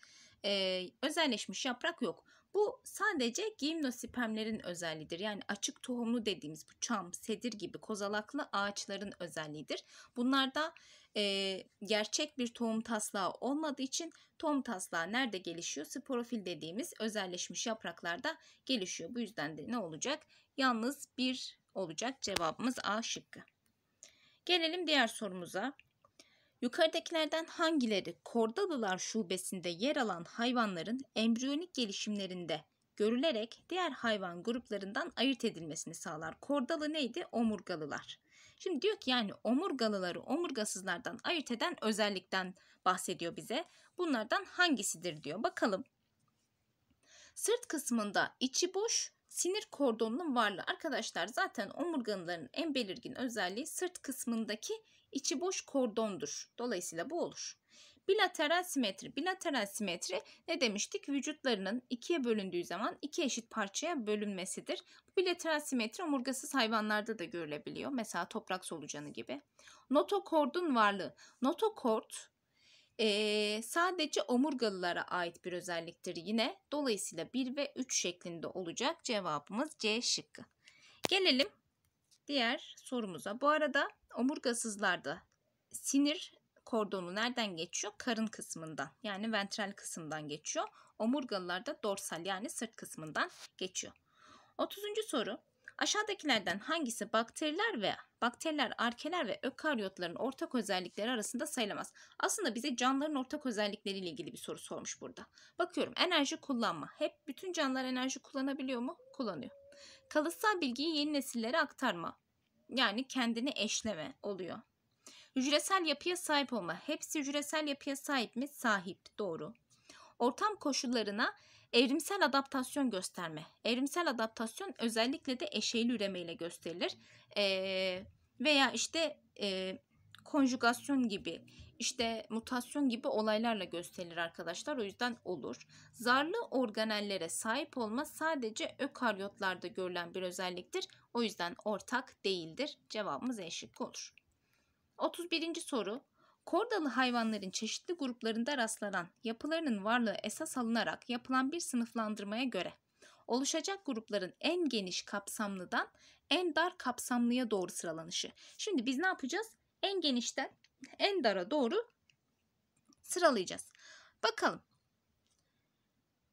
e, özelleşmiş yaprak yok. Bu sadece gimnospermlerin özelliğidir. Yani açık tohumlu dediğimiz bu çam, sedir gibi kozalaklı ağaçların özelliğidir. Bunlarda e, gerçek bir tohum taslağı olmadığı için tohum taslağı nerede gelişiyor? Sporofil dediğimiz özelleşmiş yapraklarda gelişiyor. Bu yüzden de ne olacak? Yalnız bir olacak cevabımız A şıkkı. Gelelim diğer sorumuza. Yukarıdakilerden hangileri Kordalılar şubesinde yer alan hayvanların embriyonik gelişimlerinde görülerek diğer hayvan gruplarından ayırt edilmesini sağlar. Kordalı neydi? Omurgalılar. Şimdi diyor ki yani omurgalıları omurgasızlardan ayırt eden özellikten bahsediyor bize. Bunlardan hangisidir diyor. Bakalım. Sırt kısmında içi boş sinir kordonunun varlığı. Arkadaşlar zaten omurgalıların en belirgin özelliği sırt kısmındaki içi boş kordondur. Dolayısıyla bu olur. Bilateral simetri. Bilateral simetri ne demiştik? Vücutlarının ikiye bölündüğü zaman iki eşit parçaya bölünmesidir. Bu bilateral simetri omurgasız hayvanlarda da görülebiliyor. Mesela toprak solucanı gibi. Notokordun varlığı. Notokord ee, sadece omurgalılara ait bir özelliktir yine. Dolayısıyla 1 ve 3 şeklinde olacak cevabımız C şıkkı. Gelelim diğer sorumuza. Bu arada omurgasızlarda sinir kordonu nereden geçiyor? Karın kısmından yani ventral kısımdan geçiyor. Omurgalılarda dorsal yani sırt kısmından geçiyor. 30. soru. Aşağıdakilerden hangisi bakteriler ve bakteriler, arkeler ve ökaryotların ortak özellikleri arasında sayılamaz? Aslında bize canlıların ortak özellikleriyle ilgili bir soru sormuş burada. Bakıyorum enerji kullanma. Hep bütün canlılar enerji kullanabiliyor mu? Kullanıyor. Kalıtsal bilgiyi yeni nesillere aktarma. Yani kendini eşleme oluyor. Hücresel yapıya sahip olma. Hepsi hücresel yapıya sahip mi? Sahip. Doğru. Ortam koşullarına evrimsel adaptasyon gösterme. Evrimsel adaptasyon özellikle de eşeyli üreme ile gösterilir. Ee, veya işte e, konjugasyon gibi işte mutasyon gibi olaylarla gösterilir arkadaşlar. O yüzden olur. Zarlı organellere sahip olma sadece ökaryotlarda görülen bir özelliktir. O yüzden ortak değildir. Cevabımız E olur. 31. soru. Kordalı hayvanların çeşitli gruplarında rastlanan yapılarının varlığı esas alınarak yapılan bir sınıflandırmaya göre oluşacak grupların en geniş kapsamlıdan en dar kapsamlıya doğru sıralanışı. Şimdi biz ne yapacağız? En genişten en dara doğru sıralayacağız. Bakalım.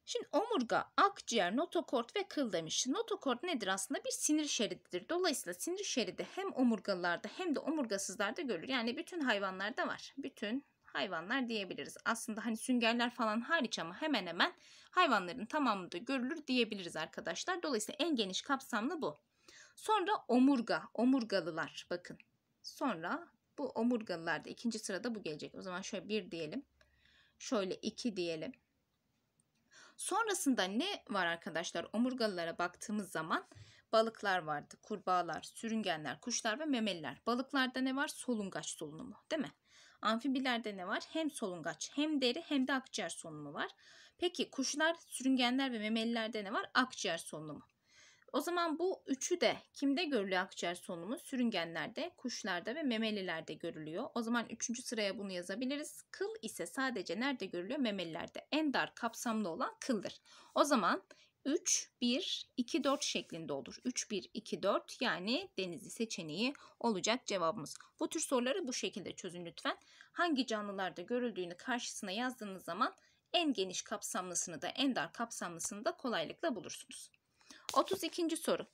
Şimdi omurga, akciğer, notokort ve kıl demiş. Notokort nedir aslında? Bir sinir şerididir. Dolayısıyla sinir şeridi hem omurgalarda hem de omurgasızlarda görülür. Yani bütün hayvanlarda var. Bütün hayvanlar diyebiliriz. Aslında hani süngerler falan hariç ama hemen hemen hayvanların tamamında görülür diyebiliriz arkadaşlar. Dolayısıyla en geniş kapsamlı bu. Sonra omurga, omurgalılar bakın. Sonra bu omurgalılarda ikinci sırada bu gelecek. O zaman şöyle bir diyelim. Şöyle iki diyelim. Sonrasında ne var arkadaşlar? Omurgalılara baktığımız zaman balıklar vardı. Kurbağalar, sürüngenler, kuşlar ve memeliler. Balıklarda ne var? Solungaç solunumu değil mi? Amfibilerde ne var? Hem solungaç hem deri hem de akciğer solunumu var. Peki kuşlar, sürüngenler ve memelilerde ne var? Akciğer solunumu. O zaman bu üçü de kimde görülüyor akciğer solunumu? Sürüngenlerde, kuşlarda ve memelilerde görülüyor. O zaman üçüncü sıraya bunu yazabiliriz. Kıl ise sadece nerede görülüyor? Memelilerde. En dar kapsamlı olan kıldır. O zaman 3, 1, 2, 4 şeklinde olur. 3, 1, 2, 4 yani denizli seçeneği olacak cevabımız. Bu tür soruları bu şekilde çözün lütfen. Hangi canlılarda görüldüğünü karşısına yazdığınız zaman en geniş kapsamlısını da en dar kapsamlısını da kolaylıkla bulursunuz. 32. soru.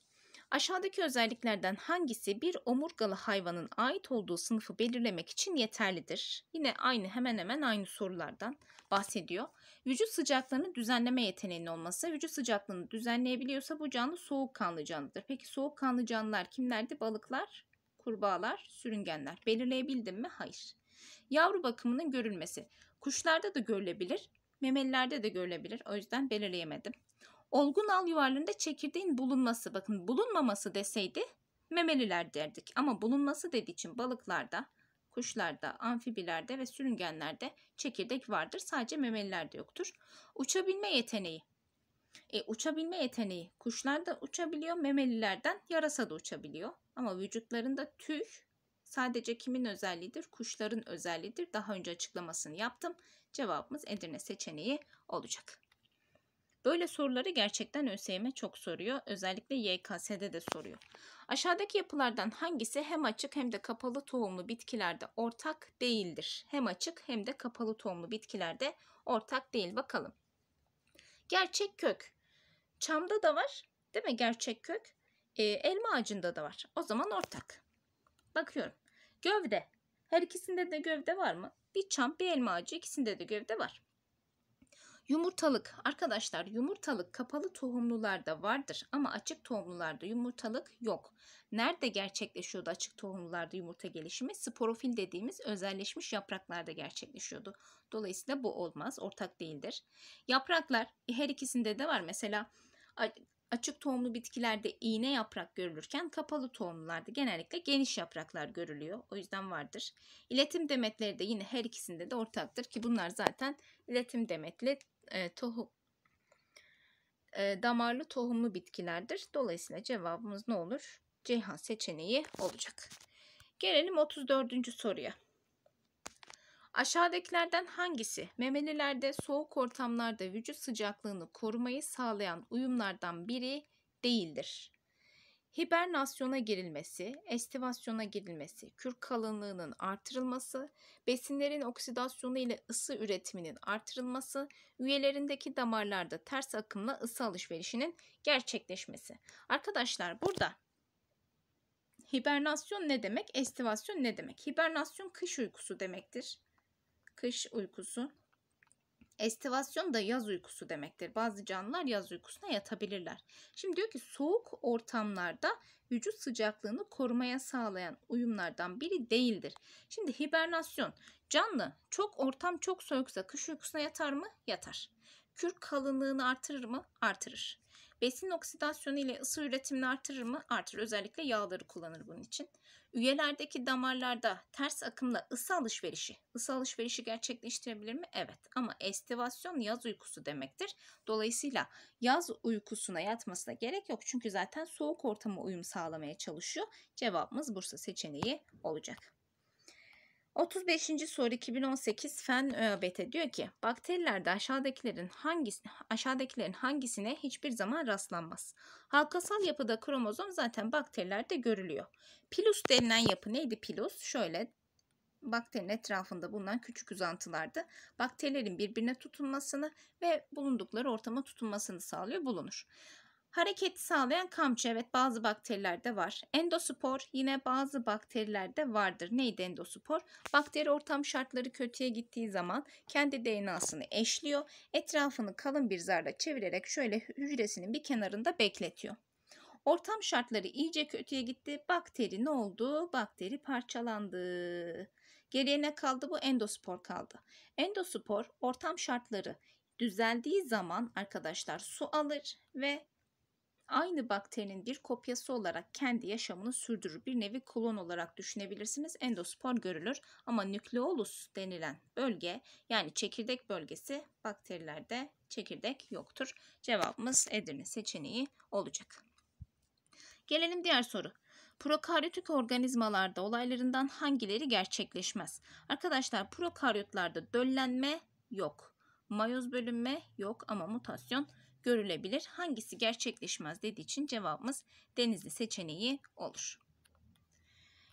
Aşağıdaki özelliklerden hangisi bir omurgalı hayvanın ait olduğu sınıfı belirlemek için yeterlidir? Yine aynı hemen hemen aynı sorulardan bahsediyor. Vücut sıcaklığını düzenleme yeteneğinin olması. Vücut sıcaklığını düzenleyebiliyorsa bu canlı soğukkanlı canlıdır. Peki soğukkanlı canlılar kimlerdi? Balıklar, kurbağalar, sürüngenler. Belirleyebildim mi? Hayır. Yavru bakımının görülmesi. Kuşlarda da görülebilir, memelilerde de görülebilir. O yüzden belirleyemedim. Olgun al yuvarlarında çekirdeğin bulunması bakın bulunmaması deseydi memeliler derdik. Ama bulunması dediği için balıklarda, kuşlarda, amfibilerde ve sürüngenlerde çekirdek vardır. Sadece memelilerde yoktur. Uçabilme yeteneği. E, uçabilme yeteneği. Kuşlar da uçabiliyor, memelilerden yarasa da uçabiliyor. Ama vücutlarında tüy sadece kimin özelliğidir? Kuşların özelliğidir. Daha önce açıklamasını yaptım. Cevabımız Edirne seçeneği olacak. Böyle soruları gerçekten ÖSYM çok soruyor. Özellikle YKS'de de soruyor. Aşağıdaki yapılardan hangisi hem açık hem de kapalı tohumlu bitkilerde ortak değildir? Hem açık hem de kapalı tohumlu bitkilerde ortak değil. Bakalım. Gerçek kök. Çamda da var değil mi gerçek kök? E, elma ağacında da var. O zaman ortak. Bakıyorum. Gövde. Her ikisinde de gövde var mı? Bir çam bir elma ağacı ikisinde de gövde var. Yumurtalık arkadaşlar yumurtalık kapalı tohumlularda vardır ama açık tohumlularda yumurtalık yok. Nerede gerçekleşiyordu açık tohumlularda yumurta gelişimi? Sporofil dediğimiz özelleşmiş yapraklarda gerçekleşiyordu. Dolayısıyla bu olmaz, ortak değildir. Yapraklar her ikisinde de var. Mesela Açık tohumlu bitkilerde iğne yaprak görülürken kapalı tohumlularda genellikle geniş yapraklar görülüyor. O yüzden vardır. İletim demetleri de yine her ikisinde de ortaktır ki bunlar zaten iletim demetli e, tohum e, damarlı tohumlu bitkilerdir. Dolayısıyla cevabımız ne olur? Ceyhan seçeneği olacak. Gelelim 34. soruya. Aşağıdakilerden hangisi memelilerde soğuk ortamlarda vücut sıcaklığını korumayı sağlayan uyumlardan biri değildir? Hibernasyona girilmesi, estivasyona girilmesi, kürk kalınlığının artırılması, besinlerin oksidasyonu ile ısı üretiminin artırılması, üyelerindeki damarlarda ters akımla ısı alışverişinin gerçekleşmesi. Arkadaşlar burada hibernasyon ne demek? Estivasyon ne demek? Hibernasyon kış uykusu demektir kış uykusu. Estivasyon da yaz uykusu demektir. Bazı canlılar yaz uykusuna yatabilirler. Şimdi diyor ki soğuk ortamlarda vücut sıcaklığını korumaya sağlayan uyumlardan biri değildir. Şimdi hibernasyon. Canlı çok ortam çok soğuksa kış uykusuna yatar mı? Yatar. Kürk kalınlığını artırır mı? Artırır. Besin oksidasyonu ile ısı üretimini artırır mı? Artır. Özellikle yağları kullanır bunun için. Üyelerdeki damarlarda ters akımla ısı alışverişi, ısı alışverişi gerçekleştirebilir mi? Evet ama estivasyon yaz uykusu demektir. Dolayısıyla yaz uykusuna yatmasına gerek yok. Çünkü zaten soğuk ortama uyum sağlamaya çalışıyor. Cevabımız Bursa seçeneği olacak. 35. soru 2018 Fen ÖABT e, diyor ki bakterilerde aşağıdakilerin hangisi aşağıdakilerin hangisine hiçbir zaman rastlanmaz. Halkasal yapıda kromozom zaten bakterilerde görülüyor. Pilus denilen yapı neydi pilus? Şöyle bakterinin etrafında bulunan küçük uzantılarda bakterilerin birbirine tutunmasını ve bulundukları ortama tutunmasını sağlıyor bulunur. Hareketi sağlayan kamçı evet bazı bakterilerde var. Endospor yine bazı bakterilerde vardır. Neydi endospor? Bakteri ortam şartları kötüye gittiği zaman kendi DNA'sını eşliyor. Etrafını kalın bir zarla çevirerek şöyle hücresinin bir kenarında bekletiyor. Ortam şartları iyice kötüye gitti. Bakteri ne oldu? Bakteri parçalandı. Geriye ne kaldı? Bu endospor kaldı. Endospor ortam şartları düzeldiği zaman arkadaşlar su alır ve aynı bakterinin bir kopyası olarak kendi yaşamını sürdürür. Bir nevi klon olarak düşünebilirsiniz. Endospor görülür ama nükleolus denilen bölge yani çekirdek bölgesi bakterilerde çekirdek yoktur. Cevabımız Edirne seçeneği olacak. Gelelim diğer soru. Prokaryotik organizmalarda olaylarından hangileri gerçekleşmez? Arkadaşlar prokaryotlarda döllenme yok. Mayoz bölünme yok ama mutasyon görülebilir. Hangisi gerçekleşmez dediği için cevabımız Denizli seçeneği olur.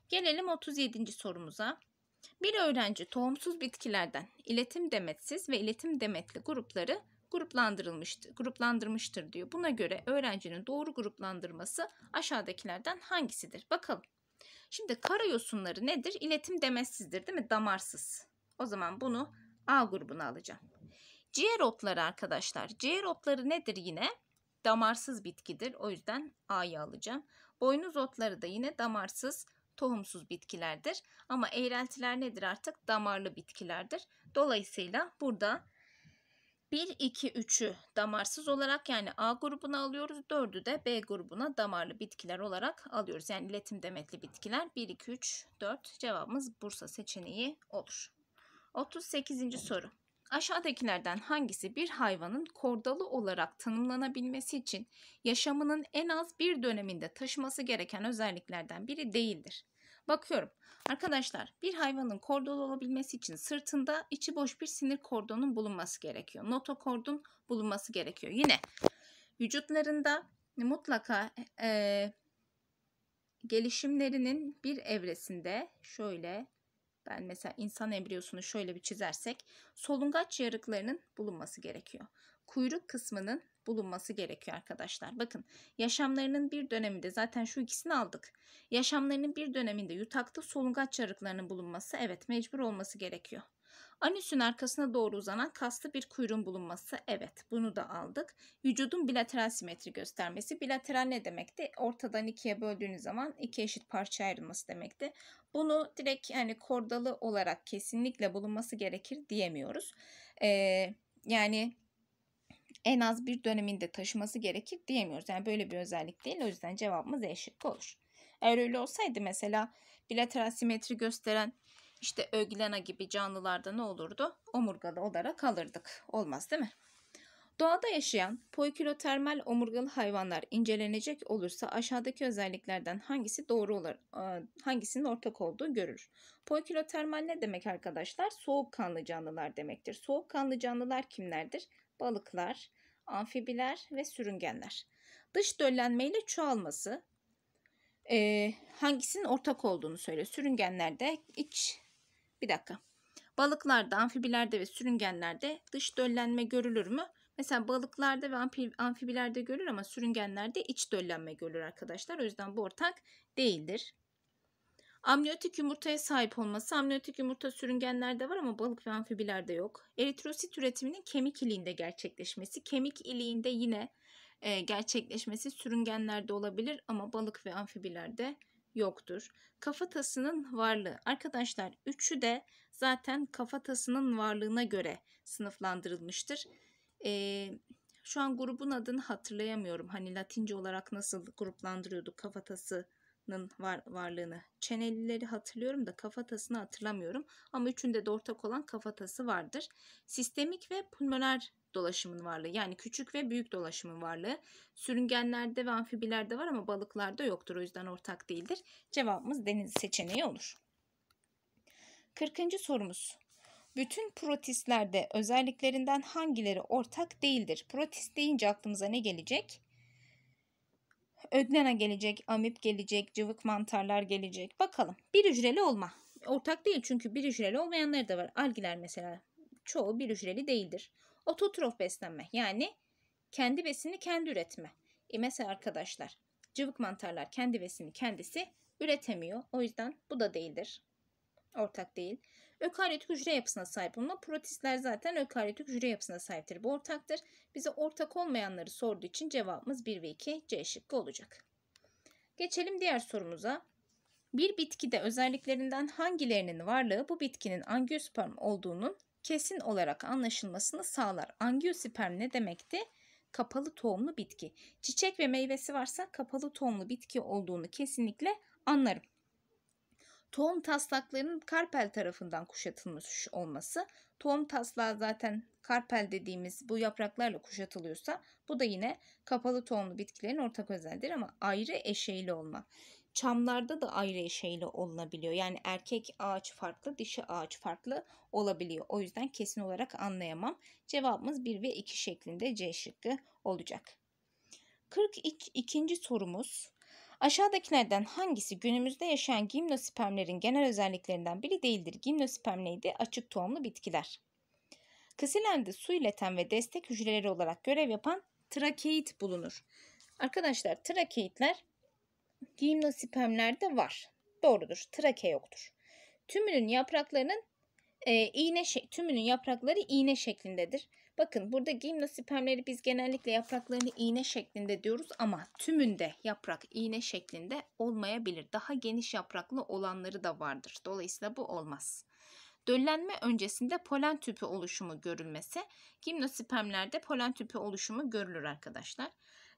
Gelelim 37. sorumuza. Bir öğrenci tohumsuz bitkilerden iletim demetsiz ve iletim demetli grupları gruplandırılmıştır, gruplandırmıştır diyor. Buna göre öğrencinin doğru gruplandırması aşağıdakilerden hangisidir? Bakalım. Şimdi karayosunları nedir? İletim demetsizdir değil mi? Damarsız. O zaman bunu A grubuna alacağım. Ciğer otları arkadaşlar. Ciğer otları nedir yine? Damarsız bitkidir. O yüzden A'yı alacağım. Boynuz otları da yine damarsız, tohumsuz bitkilerdir. Ama eğreltiler nedir artık? Damarlı bitkilerdir. Dolayısıyla burada 1, 2, 3'ü damarsız olarak yani A grubuna alıyoruz. 4'ü de B grubuna damarlı bitkiler olarak alıyoruz. Yani iletim demetli bitkiler 1, 2, 3, 4 cevabımız Bursa seçeneği olur. 38. soru. Aşağıdakilerden hangisi bir hayvanın kordalı olarak tanımlanabilmesi için yaşamının en az bir döneminde taşıması gereken özelliklerden biri değildir? Bakıyorum. Arkadaşlar bir hayvanın kordolu olabilmesi için sırtında içi boş bir sinir kordonun bulunması gerekiyor. Notokordun bulunması gerekiyor. Yine vücutlarında mutlaka e, e gelişimlerinin bir evresinde şöyle ben mesela insan embriyosunu şöyle bir çizersek solungaç yarıklarının bulunması gerekiyor. Kuyruk kısmının bulunması gerekiyor arkadaşlar. Bakın yaşamlarının bir döneminde zaten şu ikisini aldık. Yaşamlarının bir döneminde yutakta solungaç yarıklarının bulunması evet mecbur olması gerekiyor. Anüsün arkasına doğru uzanan kaslı bir kuyruğun bulunması. Evet bunu da aldık. Vücudun bilateral simetri göstermesi. Bilateral ne demekti? Ortadan ikiye böldüğünüz zaman iki eşit parça ayrılması demekti. Bunu direkt yani kordalı olarak kesinlikle bulunması gerekir diyemiyoruz. Ee, yani en az bir döneminde taşıması gerekir diyemiyoruz. Yani böyle bir özellik değil. O yüzden cevabımız eşit olur. Eğer öyle olsaydı mesela bilateral simetri gösteren işte öglena gibi canlılarda ne olurdu? Omurgalı olarak kalırdık. Olmaz değil mi? Doğada yaşayan poikilotermal omurgalı hayvanlar incelenecek olursa aşağıdaki özelliklerden hangisi doğru olur, e, hangisinin ortak olduğu görülür. Poikilotermal ne demek arkadaşlar? Soğukkanlı canlılar demektir. Soğukkanlı canlılar kimlerdir? Balıklar, amfibiler ve sürüngenler. Dış döllenmeyle çoğalması, e, hangisinin ortak olduğunu söyle. Sürüngenlerde iç bir dakika. Balıklarda, amfibilerde ve sürüngenlerde dış döllenme görülür mü? Mesela balıklarda ve amfibilerde görülür ama sürüngenlerde iç döllenme görülür arkadaşlar. O yüzden bu ortak değildir. Amniyotik yumurtaya sahip olması. Amniyotik yumurta sürüngenlerde var ama balık ve amfibilerde yok. Eritrosit üretiminin kemik iliğinde gerçekleşmesi. Kemik iliğinde yine e, gerçekleşmesi sürüngenlerde olabilir ama balık ve amfibilerde yoktur. Kafatasının varlığı. Arkadaşlar üçü de zaten kafatasının varlığına göre sınıflandırılmıştır. Ee, şu an grubun adını hatırlayamıyorum. Hani latince olarak nasıl gruplandırıyorduk kafatası Kafata'nın var, varlığını. Çenelileri hatırlıyorum da kafatasını hatırlamıyorum. Ama üçünde de ortak olan kafatası vardır. Sistemik ve pulmoner dolaşımın varlığı yani küçük ve büyük dolaşımın varlığı. Sürüngenlerde ve amfibilerde var ama balıklarda yoktur o yüzden ortak değildir. Cevabımız deniz seçeneği olur. 40. sorumuz. Bütün protistlerde özelliklerinden hangileri ortak değildir? Protist deyince aklımıza ne gelecek? Ödlena gelecek, amip gelecek, cıvık mantarlar gelecek. Bakalım. Bir hücreli olma. Ortak değil çünkü bir hücreli olmayanları da var. Algiler mesela çoğu bir hücreli değildir. Ototrof beslenme yani kendi besini kendi üretme. E mesela arkadaşlar cıvık mantarlar kendi besini kendisi üretemiyor. O yüzden bu da değildir. Ortak değil. Ökaryotik hücre yapısına sahip olma. Protistler zaten ökaryotik hücre yapısına sahiptir. Bu ortaktır. Bize ortak olmayanları sorduğu için cevabımız 1 ve 2 C şıkkı olacak. Geçelim diğer sorumuza. Bir bitkide özelliklerinden hangilerinin varlığı bu bitkinin angiosperm olduğunun kesin olarak anlaşılmasını sağlar. Angiosperm ne demekti? Kapalı tohumlu bitki. Çiçek ve meyvesi varsa kapalı tohumlu bitki olduğunu kesinlikle anlarım. Tohum taslaklarının karpel tarafından kuşatılmış olması. Tohum taslağı zaten karpel dediğimiz bu yapraklarla kuşatılıyorsa bu da yine kapalı tohumlu bitkilerin ortak özelliğidir ama ayrı eşeğli olma. Çamlarda da ayrı eşeğli olunabiliyor. Yani erkek ağaç farklı, dişi ağaç farklı olabiliyor. O yüzden kesin olarak anlayamam. Cevabımız 1 ve 2 şeklinde C şıkkı olacak. 42. sorumuz Aşağıdakilerden hangisi günümüzde yaşayan gimnospermlerin genel özelliklerinden biri değildir? Gimnosperm neydi? Açık tohumlu bitkiler. Kısilende su ileten ve destek hücreleri olarak görev yapan trakeit bulunur. Arkadaşlar trakeitler gimnospermlerde var. Doğrudur. Trake yoktur. Tümünün yapraklarının e, iğne tümünün yaprakları iğne şeklindedir. Bakın burada gimnospermleri biz genellikle yapraklarını iğne şeklinde diyoruz ama tümünde yaprak iğne şeklinde olmayabilir. Daha geniş yapraklı olanları da vardır. Dolayısıyla bu olmaz. Döllenme öncesinde polen tüpü oluşumu görülmesi. Gimnospermlerde polen tüpü oluşumu görülür arkadaşlar.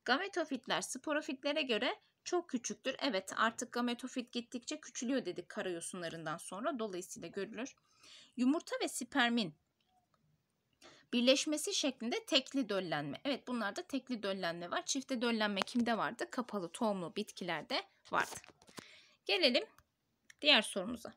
Gametofitler sporofitlere göre çok küçüktür. Evet artık gametofit gittikçe küçülüyor dedik karayosunlarından sonra. Dolayısıyla görülür. Yumurta ve spermin birleşmesi şeklinde tekli döllenme. Evet bunlarda tekli döllenme var. Çifte döllenme kimde vardı? Kapalı tohumlu bitkilerde vardı. Gelelim diğer sorumuza.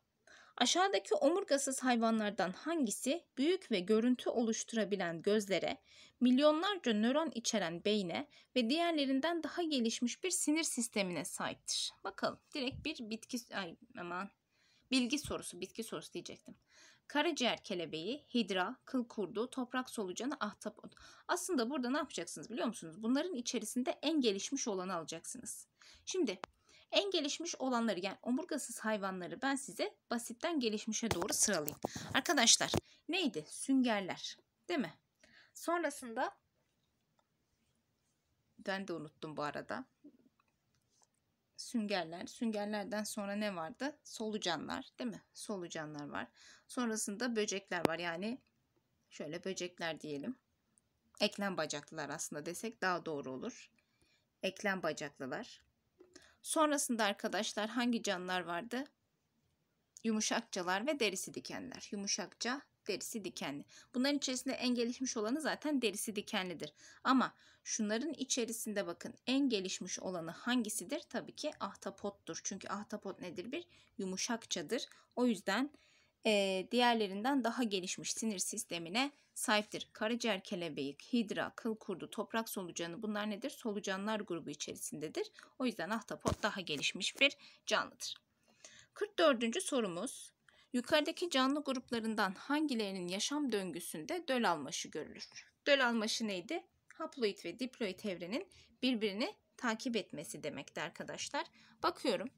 Aşağıdaki omurgasız hayvanlardan hangisi büyük ve görüntü oluşturabilen gözlere, milyonlarca nöron içeren beyne ve diğerlerinden daha gelişmiş bir sinir sistemine sahiptir? Bakalım direkt bir bitki ay aman bilgi sorusu, bitki sorusu diyecektim. Karaciğer kelebeği, hidra, kıl kurdu, toprak solucanı, ahtapot. Aslında burada ne yapacaksınız biliyor musunuz? Bunların içerisinde en gelişmiş olanı alacaksınız. Şimdi en gelişmiş olanları yani omurgasız hayvanları ben size basitten gelişmişe doğru sıralayayım. Arkadaşlar neydi? Süngerler değil mi? Sonrasında ben de unuttum bu arada süngerler. Süngerlerden sonra ne vardı? Solucanlar değil mi? Solucanlar var. Sonrasında böcekler var. Yani şöyle böcekler diyelim. Eklem bacaklılar aslında desek daha doğru olur. Eklem bacaklılar. Sonrasında arkadaşlar hangi canlılar vardı? Yumuşakçalar ve derisi dikenler. Yumuşakça derisi dikenli. Bunların içerisinde en gelişmiş olanı zaten derisi dikenlidir. Ama şunların içerisinde bakın en gelişmiş olanı hangisidir? Tabii ki ahtapottur. Çünkü ahtapot nedir? Bir yumuşakçadır. O yüzden e, diğerlerinden daha gelişmiş sinir sistemine sahiptir. Karaciğer kelebeği, hidra, kıl kurdu, toprak solucanı bunlar nedir? Solucanlar grubu içerisindedir. O yüzden ahtapot daha gelişmiş bir canlıdır. 44. sorumuz Yukarıdaki canlı gruplarından hangilerinin yaşam döngüsünde döl almaşı görülür? Döl almaşı neydi? Haploid ve diploid evrenin birbirini takip etmesi demekti arkadaşlar. Bakıyorum.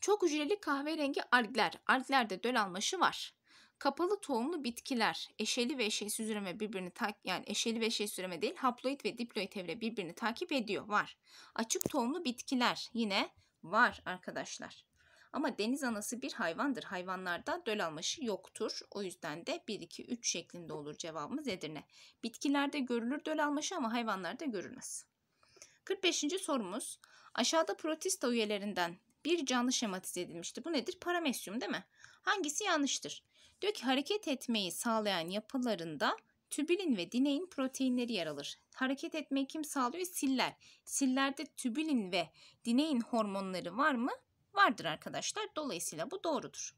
Çok hücreli kahverengi algler. Alglerde döl almaşı var. Kapalı tohumlu bitkiler eşeli ve eşeğsiz üreme birbirini takip yani eşeli ve eşeğsiz üreme değil haploid ve diploid evre birbirini takip ediyor var. Açık tohumlu bitkiler yine var arkadaşlar. Ama deniz anası bir hayvandır. Hayvanlarda döl almaşı yoktur. O yüzden de 1, 2, 3 şeklinde olur cevabımız Edirne. Bitkilerde görülür döl almaşı ama hayvanlarda görülmez. 45. sorumuz. Aşağıda protista üyelerinden bir canlı şematiz edilmişti. Bu nedir? Paramesyum değil mi? Hangisi yanlıştır? Diyor ki hareket etmeyi sağlayan yapılarında tübülin ve dinein proteinleri yer alır. Hareket etmeyi kim sağlıyor? Siller. Sillerde tübülin ve dinein hormonları var mı? vardır arkadaşlar. Dolayısıyla bu doğrudur.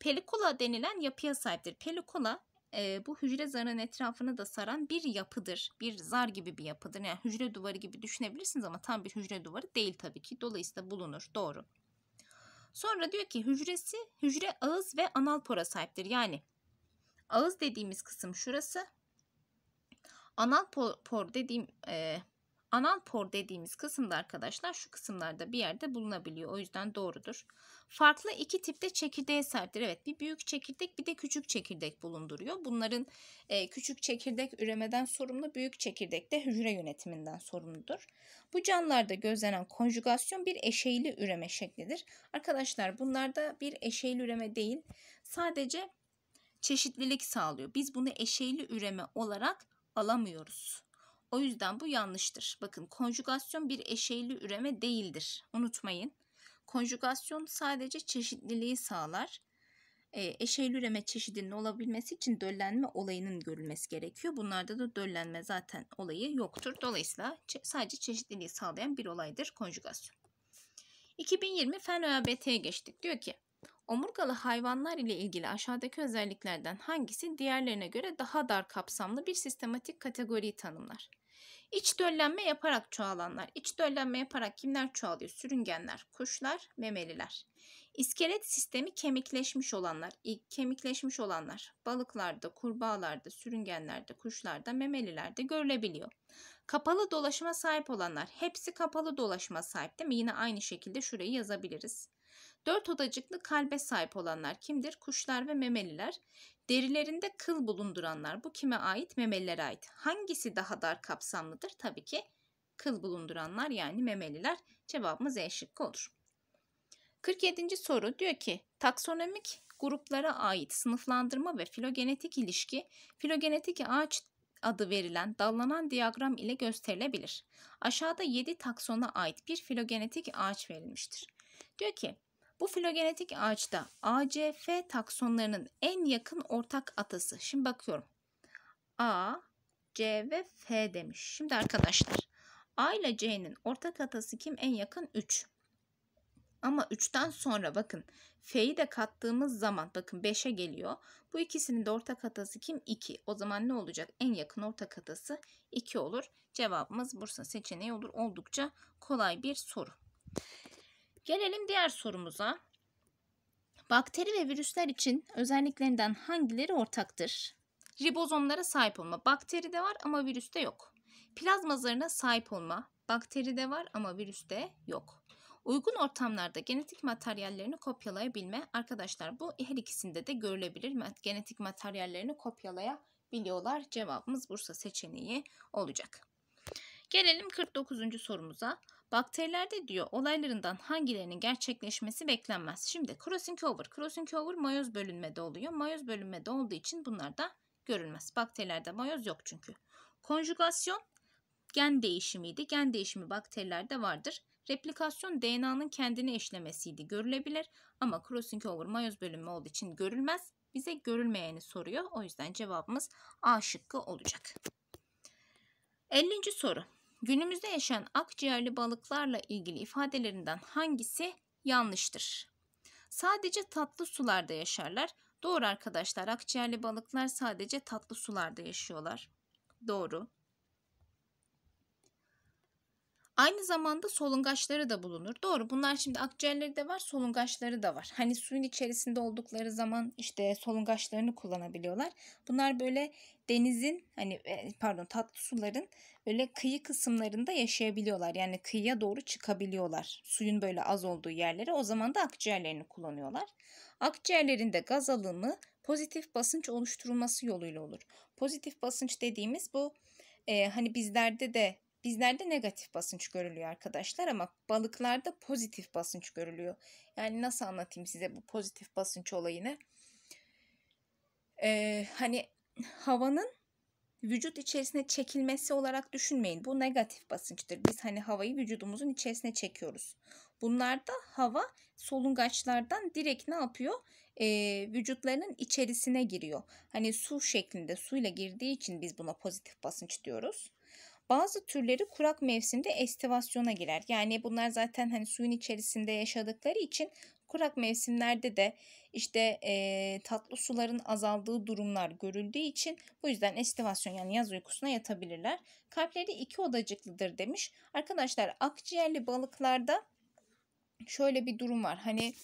Pelikula denilen yapıya sahiptir. Pelikula e, bu hücre zarının etrafını da saran bir yapıdır. Bir zar gibi bir yapıdır. Yani hücre duvarı gibi düşünebilirsiniz ama tam bir hücre duvarı değil tabii ki. Dolayısıyla bulunur. Doğru. Sonra diyor ki hücresi hücre ağız ve anal pora sahiptir. Yani ağız dediğimiz kısım şurası. Anal por, por dediğim e, Anal por dediğimiz kısımda arkadaşlar şu kısımlarda bir yerde bulunabiliyor. O yüzden doğrudur. Farklı iki tipte çekirdeğe sahiptir. Evet bir büyük çekirdek bir de küçük çekirdek bulunduruyor. Bunların e, küçük çekirdek üremeden sorumlu büyük çekirdek de hücre yönetiminden sorumludur. Bu canlılarda gözlenen konjugasyon bir eşeyli üreme şeklidir. Arkadaşlar bunlarda bir eşeyli üreme değil sadece çeşitlilik sağlıyor. Biz bunu eşeyli üreme olarak alamıyoruz. O yüzden bu yanlıştır. Bakın konjugasyon bir eşeyli üreme değildir. Unutmayın. Konjugasyon sadece çeşitliliği sağlar. E, eşeyli üreme çeşidinin olabilmesi için döllenme olayının görülmesi gerekiyor. Bunlarda da döllenme zaten olayı yoktur. Dolayısıyla sadece çeşitliliği sağlayan bir olaydır konjugasyon. 2020 Fen ÖABT'ye geçtik. Diyor ki Omurgalı hayvanlar ile ilgili aşağıdaki özelliklerden hangisi diğerlerine göre daha dar kapsamlı bir sistematik kategoriyi tanımlar? İç döllenme yaparak çoğalanlar. İç döllenme yaparak kimler çoğalıyor? Sürüngenler, kuşlar, memeliler. İskelet sistemi kemikleşmiş olanlar, kemikleşmiş olanlar balıklarda, kurbağalarda, sürüngenlerde, kuşlarda, memelilerde görülebiliyor. Kapalı dolaşıma sahip olanlar, hepsi kapalı dolaşıma sahip değil mi? Yine aynı şekilde şurayı yazabiliriz. Dört odacıklı kalbe sahip olanlar kimdir? Kuşlar ve memeliler. Derilerinde kıl bulunduranlar. Bu kime ait? Memelilere ait. Hangisi daha dar kapsamlıdır? Tabii ki kıl bulunduranlar yani memeliler. Cevabımız E şıkkı olur. 47. soru diyor ki taksonomik gruplara ait sınıflandırma ve filogenetik ilişki filogenetik ağaç adı verilen dallanan diyagram ile gösterilebilir. Aşağıda 7 taksona ait bir filogenetik ağaç verilmiştir. Diyor ki bu filogenetik ağaçta ACF taksonlarının en yakın ortak atası. Şimdi bakıyorum. A, C ve F demiş. Şimdi arkadaşlar A ile C'nin ortak atası kim? En yakın 3. Ama 3'ten sonra bakın F'yi de kattığımız zaman bakın 5'e geliyor. Bu ikisinin de ortak atası kim? 2. O zaman ne olacak? En yakın ortak atası 2 olur. Cevabımız Bursa seçeneği olur. Oldukça kolay bir soru. Gelelim diğer sorumuza. Bakteri ve virüsler için özelliklerinden hangileri ortaktır? Ribozomlara sahip olma. bakteri de var ama virüste yok. Plazmazlarına sahip olma. bakteri de var ama virüste yok. Uygun ortamlarda genetik materyallerini kopyalayabilme. Arkadaşlar bu her ikisinde de görülebilir. Genetik materyallerini kopyalayabiliyorlar. Cevabımız Bursa seçeneği olacak. Gelelim 49. sorumuza. Bakterilerde diyor olaylarından hangilerinin gerçekleşmesi beklenmez. Şimdi crossing over. Crossing over mayoz bölünmede oluyor. Mayoz bölünmede olduğu için bunlar da görülmez. Bakterilerde mayoz yok çünkü. Konjugasyon gen değişimiydi. Gen değişimi bakterilerde vardır. Replikasyon DNA'nın kendini eşlemesiydi görülebilir ama crossing over mayoz bölünme olduğu için görülmez. Bize görülmeyeni soruyor. O yüzden cevabımız A şıkkı olacak. 50. soru. Günümüzde yaşayan akciğerli balıklarla ilgili ifadelerinden hangisi yanlıştır? Sadece tatlı sularda yaşarlar. Doğru arkadaşlar akciğerli balıklar sadece tatlı sularda yaşıyorlar. Doğru. Aynı zamanda solungaçları da bulunur. Doğru bunlar şimdi akciğerleri de var solungaçları da var. Hani suyun içerisinde oldukları zaman işte solungaçlarını kullanabiliyorlar. Bunlar böyle denizin hani e, pardon tatlı suların böyle kıyı kısımlarında yaşayabiliyorlar. Yani kıyıya doğru çıkabiliyorlar. Suyun böyle az olduğu yerlere o zaman da akciğerlerini kullanıyorlar. Akciğerlerinde gaz alımı pozitif basınç oluşturulması yoluyla olur. Pozitif basınç dediğimiz bu e, hani bizlerde de Bizlerde negatif basınç görülüyor arkadaşlar ama balıklarda pozitif basınç görülüyor. Yani nasıl anlatayım size bu pozitif basınç olayını? Ee, hani havanın vücut içerisine çekilmesi olarak düşünmeyin. Bu negatif basınçtır. Biz hani havayı vücudumuzun içerisine çekiyoruz. Bunlarda hava solungaçlardan direkt ne yapıyor? E, vücutlarının içerisine giriyor. Hani su şeklinde suyla girdiği için biz buna pozitif basınç diyoruz. Bazı türleri kurak mevsimde estivasyona girer. Yani bunlar zaten hani suyun içerisinde yaşadıkları için kurak mevsimlerde de işte e, tatlı suların azaldığı durumlar görüldüğü için bu yüzden estivasyon yani yaz uykusuna yatabilirler. Kalpleri iki odacıklıdır demiş. Arkadaşlar akciğerli balıklarda şöyle bir durum var. Hani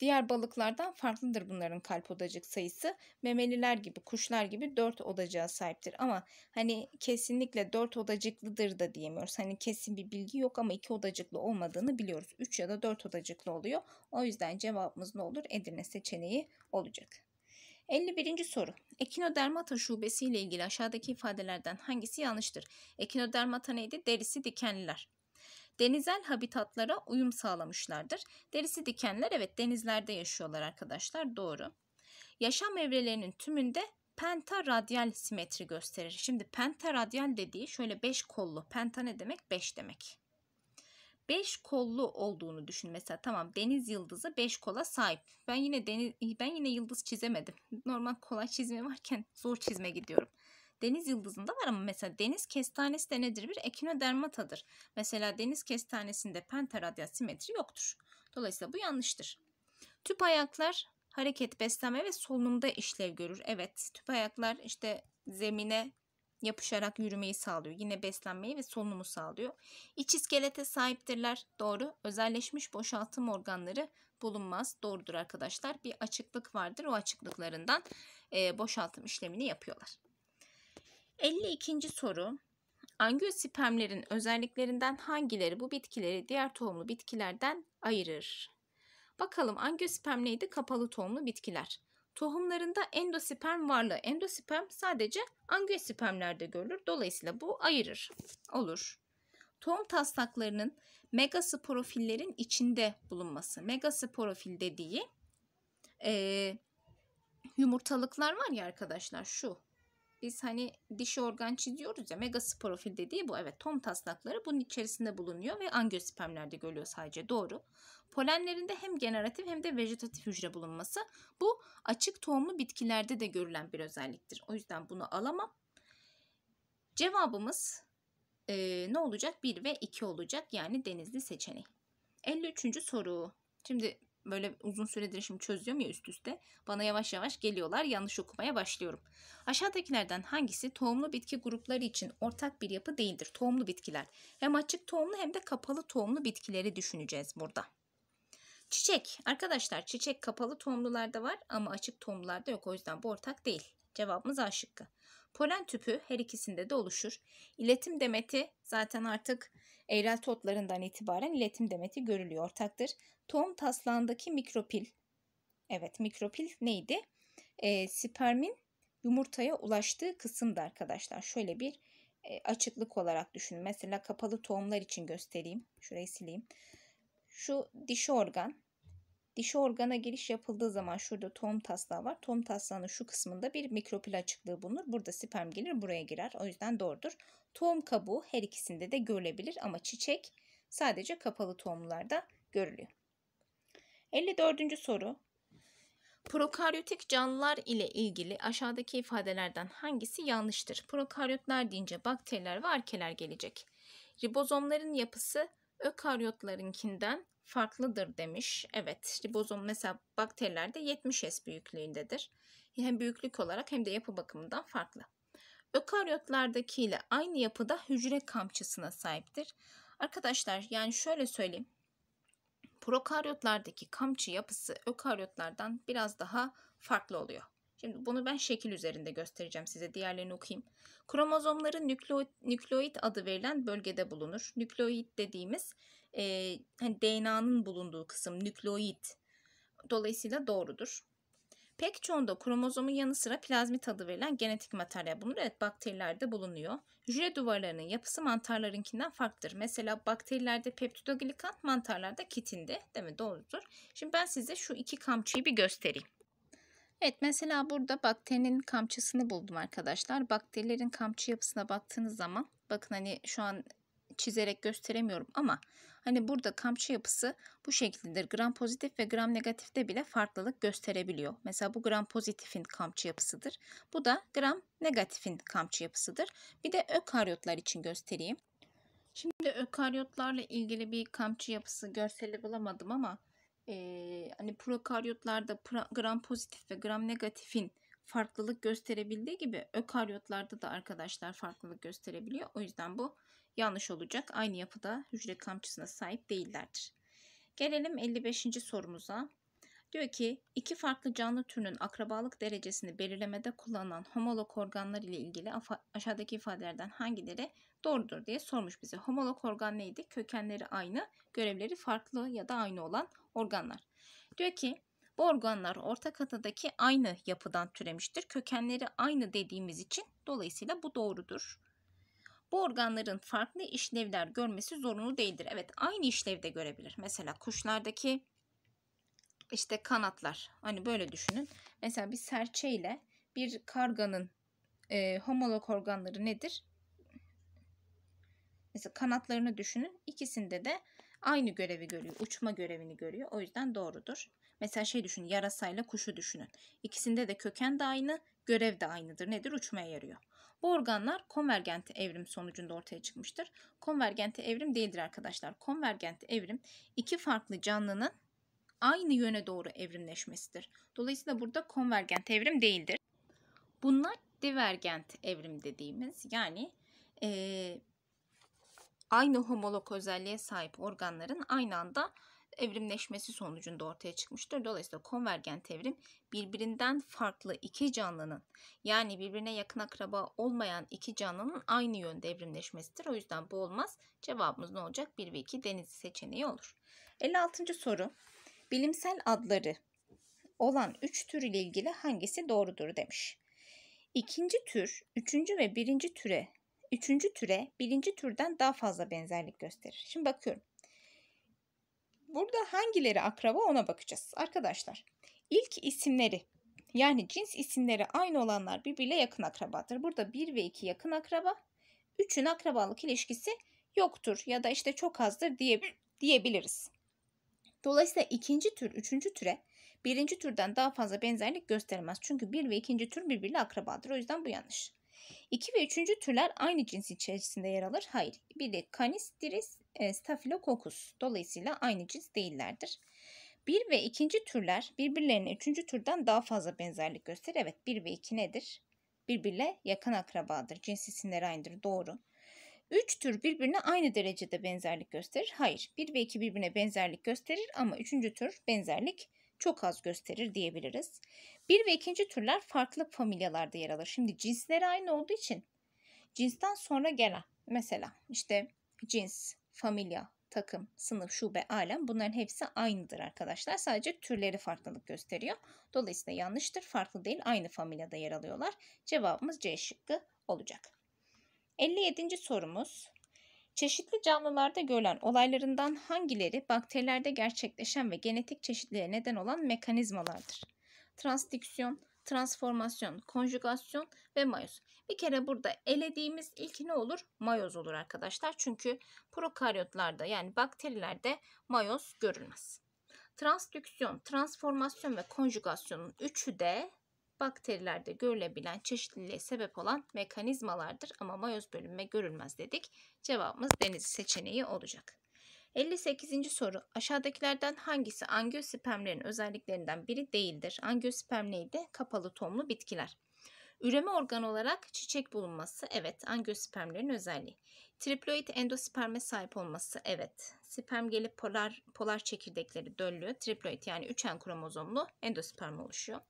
Diğer balıklardan farklıdır bunların kalp odacık sayısı. Memeliler gibi, kuşlar gibi 4 odacığa sahiptir. Ama hani kesinlikle 4 odacıklıdır da diyemiyoruz. Hani kesin bir bilgi yok ama 2 odacıklı olmadığını biliyoruz. 3 ya da 4 odacıklı oluyor. O yüzden cevabımız ne olur? Edirne seçeneği olacak. 51. soru. Ekinodermata şubesi ile ilgili aşağıdaki ifadelerden hangisi yanlıştır? Ekinodermata neydi? Derisi dikenliler denizel habitatlara uyum sağlamışlardır. Derisi dikenler evet denizlerde yaşıyorlar arkadaşlar doğru. Yaşam evrelerinin tümünde penta radyal simetri gösterir. Şimdi penta radyal dediği şöyle 5 kollu. Penta ne demek? 5 demek. 5 kollu olduğunu düşün mesela. Tamam deniz yıldızı 5 kola sahip. Ben yine deniz ben yine yıldız çizemedim. Normal kolay çizme varken zor çizme gidiyorum. Deniz yıldızında var ama mesela deniz kestanesi de nedir? Bir ekinodermatadır. Mesela deniz kestanesinde pentaradiasimetri yoktur. Dolayısıyla bu yanlıştır. Tüp ayaklar hareket, beslenme ve solunumda işlev görür. Evet tüp ayaklar işte zemine yapışarak yürümeyi sağlıyor. Yine beslenmeyi ve solunumu sağlıyor. İç iskelete sahiptirler. Doğru. Özelleşmiş boşaltım organları bulunmaz. Doğrudur arkadaşlar. Bir açıklık vardır. O açıklıklarından boşaltım işlemini yapıyorlar. 52. soru. Angiospermlerin özelliklerinden hangileri bu bitkileri diğer tohumlu bitkilerden ayırır? Bakalım angiosperm neydi? Kapalı tohumlu bitkiler. Tohumlarında endosperm varlığı. Endosperm sadece angiospermlerde görülür. Dolayısıyla bu ayırır. Olur. Tohum taslaklarının megasporofillerin içinde bulunması. Megasporofil dediği e, yumurtalıklar var ya arkadaşlar şu biz hani dişi organ çiziyoruz ya megası profil dediği bu. Evet tom taslakları bunun içerisinde bulunuyor ve angiospermlerde görülüyor sadece doğru. Polenlerinde hem generatif hem de vejetatif hücre bulunması bu açık tohumlu bitkilerde de görülen bir özelliktir. O yüzden bunu alamam. Cevabımız e, ne olacak? 1 ve 2 olacak yani denizli seçeneği. 53. soru. Şimdi böyle uzun süredir şimdi çözüyorum ya üst üste. Bana yavaş yavaş geliyorlar. Yanlış okumaya başlıyorum. Aşağıdakilerden hangisi tohumlu bitki grupları için ortak bir yapı değildir? Tohumlu bitkiler. Hem açık tohumlu hem de kapalı tohumlu bitkileri düşüneceğiz burada. Çiçek. Arkadaşlar çiçek kapalı tohumlularda var ama açık tohumlularda yok. O yüzden bu ortak değil. Cevabımız A şıkkı. Polen tüpü her ikisinde de oluşur. İletim demeti zaten artık Eğrel totlarından itibaren iletim demeti görülüyor ortaktır. Tohum taslağındaki mikropil, evet mikropil neydi? E, spermin yumurtaya ulaştığı kısımda arkadaşlar. Şöyle bir e, açıklık olarak düşünün. Mesela kapalı tohumlar için göstereyim. Şurayı sileyim. Şu dişi organ Dişi organa giriş yapıldığı zaman şurada tohum taslağı var. Tohum taslağının şu kısmında bir mikropil açıklığı bulunur. Burada sperm gelir buraya girer. O yüzden doğrudur. Tohum kabuğu her ikisinde de görülebilir ama çiçek sadece kapalı tohumlarda görülüyor. 54. soru. Prokaryotik canlılar ile ilgili aşağıdaki ifadelerden hangisi yanlıştır? Prokaryotlar deyince bakteriler ve arkeler gelecek. Ribozomların yapısı ökaryotlarınkinden farklıdır demiş. Evet ribozom mesela bakterilerde 70S büyüklüğündedir. Hem büyüklük olarak hem de yapı bakımından farklı. Ökaryotlardakiyle aynı yapıda hücre kamçısına sahiptir. Arkadaşlar yani şöyle söyleyeyim. Prokaryotlardaki kamçı yapısı ökaryotlardan biraz daha farklı oluyor. Şimdi bunu ben şekil üzerinde göstereceğim size. Diğerlerini okuyayım. Kromozomların nükleoid, nükleoid adı verilen bölgede bulunur. Nükleoid dediğimiz e, hani DNA'nın bulunduğu kısım nükleoid. Dolayısıyla doğrudur. Pek çoğunda kromozomun yanı sıra plazmit adı verilen genetik materyal bulunur. Evet bakterilerde bulunuyor. Jüre duvarlarının yapısı mantarlarınkinden farklıdır. Mesela bakterilerde peptidoglikan, mantarlarda kitindi. Değil mi? Doğrudur. Şimdi ben size şu iki kamçıyı bir göstereyim. Evet mesela burada bakterinin kamçısını buldum arkadaşlar. Bakterilerin kamçı yapısına baktığınız zaman bakın hani şu an çizerek gösteremiyorum ama hani burada kamçı yapısı bu şekildedir. Gram pozitif ve gram negatifte bile farklılık gösterebiliyor. Mesela bu gram pozitifin kamçı yapısıdır. Bu da gram negatifin kamçı yapısıdır. Bir de ökaryotlar için göstereyim. Şimdi ökaryotlarla ilgili bir kamçı yapısı görseli bulamadım ama e, hani prokaryotlarda gram pozitif ve gram negatifin farklılık gösterebildiği gibi ökaryotlarda da arkadaşlar farklılık gösterebiliyor. O yüzden bu yanlış olacak. Aynı yapıda hücre kamçısına sahip değillerdir. Gelelim 55. sorumuza. Diyor ki iki farklı canlı türünün akrabalık derecesini belirlemede kullanılan homolog organlar ile ilgili aşağıdaki ifadelerden hangileri doğrudur diye sormuş bize. Homolog organ neydi? Kökenleri aynı, görevleri farklı ya da aynı olan organlar. Diyor ki bu organlar Orta atadaki aynı yapıdan türemiştir. Kökenleri aynı dediğimiz için dolayısıyla bu doğrudur. Bu organların farklı işlevler görmesi zorunlu değildir. Evet aynı işlevde görebilir. Mesela kuşlardaki işte kanatlar. Hani böyle düşünün. Mesela bir serçe ile bir karganın e, homolog organları nedir? Mesela kanatlarını düşünün. İkisinde de aynı görevi görüyor. Uçma görevini görüyor. O yüzden doğrudur. Mesela şey düşünün yarasayla kuşu düşünün. İkisinde de köken de aynı, görev de aynıdır. Nedir? Uçmaya yarıyor. Bu organlar konvergent evrim sonucunda ortaya çıkmıştır. Konvergent evrim değildir arkadaşlar. Konvergent evrim iki farklı canlının aynı yöne doğru evrimleşmesidir. Dolayısıyla burada konvergent evrim değildir. Bunlar divergent evrim dediğimiz yani e, aynı homolog özelliğe sahip organların aynı anda evrimleşmesi sonucunda ortaya çıkmıştır. Dolayısıyla konvergent evrim birbirinden farklı iki canlının yani birbirine yakın akraba olmayan iki canlının aynı yönde evrimleşmesidir. O yüzden bu olmaz. Cevabımız ne olacak? 1 ve 2 deniz seçeneği olur. 56. soru. Bilimsel adları olan 3 tür ile ilgili hangisi doğrudur demiş. İkinci tür, üçüncü ve birinci türe üçüncü türe birinci türden daha fazla benzerlik gösterir. Şimdi bakıyorum. Burada hangileri akraba ona bakacağız. Arkadaşlar ilk isimleri yani cins isimleri aynı olanlar birbiriyle yakın akrabadır. Burada 1 ve 2 yakın akraba. 3'ün akrabalık ilişkisi yoktur ya da işte çok azdır diye, diyebiliriz. Dolayısıyla ikinci tür, üçüncü türe birinci türden daha fazla benzerlik göstermez. Çünkü bir ve ikinci tür birbiriyle akrabadır. O yüzden bu yanlış. 2 ve 3. türler aynı cins içerisinde yer alır. Hayır. Bir de diğeri e, Staphylococcus. Dolayısıyla aynı cins değillerdir. 1 ve 2. türler birbirlerine 3. türden daha fazla benzerlik gösterir. Evet 1 ve 2 nedir? Birbirle yakın akrabadır. Cins isimleri aynıdır. Doğru. 3 tür birbirine aynı derecede benzerlik gösterir. Hayır. 1 ve 2 birbirine benzerlik gösterir ama 3. tür benzerlik çok az gösterir diyebiliriz. Bir ve ikinci türler farklı familyalarda yer alır. Şimdi cinsleri aynı olduğu için cinsten sonra gelen mesela işte cins, familya, takım, sınıf, şube, alem bunların hepsi aynıdır arkadaşlar. Sadece türleri farklılık gösteriyor. Dolayısıyla yanlıştır. Farklı değil aynı familyada yer alıyorlar. Cevabımız C şıkkı olacak. 57. sorumuz Çeşitli canlılarda görülen olaylarından hangileri bakterilerde gerçekleşen ve genetik çeşitliliğe neden olan mekanizmalardır? Transdiksiyon, transformasyon, konjugasyon ve mayoz. Bir kere burada elediğimiz ilk ne olur? Mayoz olur arkadaşlar. Çünkü prokaryotlarda yani bakterilerde mayoz görülmez. Transdüksiyon, transformasyon ve konjugasyonun üçü de bakterilerde görülebilen çeşitliliğe sebep olan mekanizmalardır ama mayoz bölünme görülmez dedik. Cevabımız deniz seçeneği olacak. 58. soru. Aşağıdakilerden hangisi angiospermlerin özelliklerinden biri değildir? Angiosperm neydi? Kapalı tomlu bitkiler. Üreme organ olarak çiçek bulunması evet angiospermlerin özelliği. Triploid endosperme sahip olması evet. Sperm gelip polar, polar çekirdekleri döllüyor. Triploid yani üçen kromozomlu endosperm oluşuyor.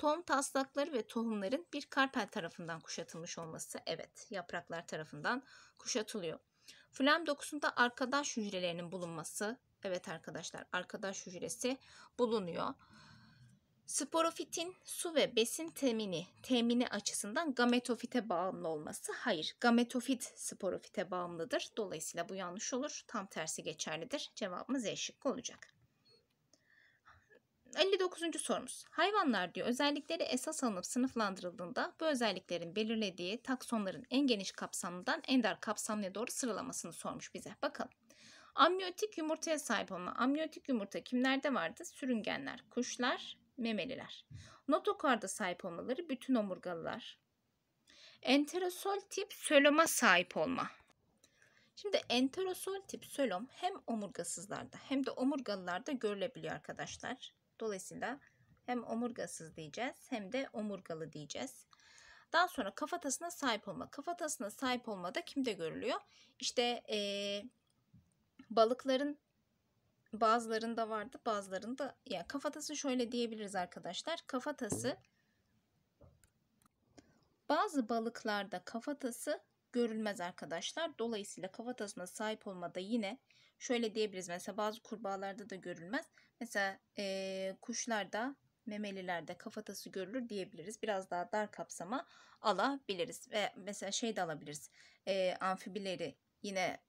Tohum taslakları ve tohumların bir karpel tarafından kuşatılmış olması evet yapraklar tarafından kuşatılıyor. Flam dokusunda arkadaş hücrelerinin bulunması evet arkadaşlar arkadaş hücresi bulunuyor. Sporofitin su ve besin temini, temini açısından gametofite bağımlı olması hayır. Gametofit sporofite bağımlıdır. Dolayısıyla bu yanlış olur. Tam tersi geçerlidir. Cevabımız E şıkkı olacak. 59. sorumuz. Hayvanlar diyor özellikleri esas alınıp sınıflandırıldığında bu özelliklerin belirlediği taksonların en geniş kapsamından en dar kapsamlıya doğru sıralamasını sormuş bize. Bakalım. Amniyotik yumurtaya sahip olma. Amniyotik yumurta kimlerde vardı? Sürüngenler, kuşlar, memeliler. Notokarda sahip olmaları bütün omurgalılar. Enterosol tip söloma sahip olma. Şimdi enterosol tip sölom hem omurgasızlarda hem de omurgalılarda görülebiliyor arkadaşlar. Dolayısıyla hem omurgasız diyeceğiz hem de omurgalı diyeceğiz. Daha sonra kafatasına sahip olma. Kafatasına sahip olma da kimde görülüyor? İşte e, balıkların bazılarında vardı bazılarında ya yani kafatası şöyle diyebiliriz arkadaşlar. Kafatası bazı balıklarda kafatası görülmez arkadaşlar. Dolayısıyla kafatasına sahip olmada yine şöyle diyebiliriz. Mesela bazı kurbağalarda da görülmez. Mesela e, kuşlarda, memelilerde kafatası görülür diyebiliriz. Biraz daha dar kapsama alabiliriz. Ve mesela şey de alabiliriz. E, amfibileri yine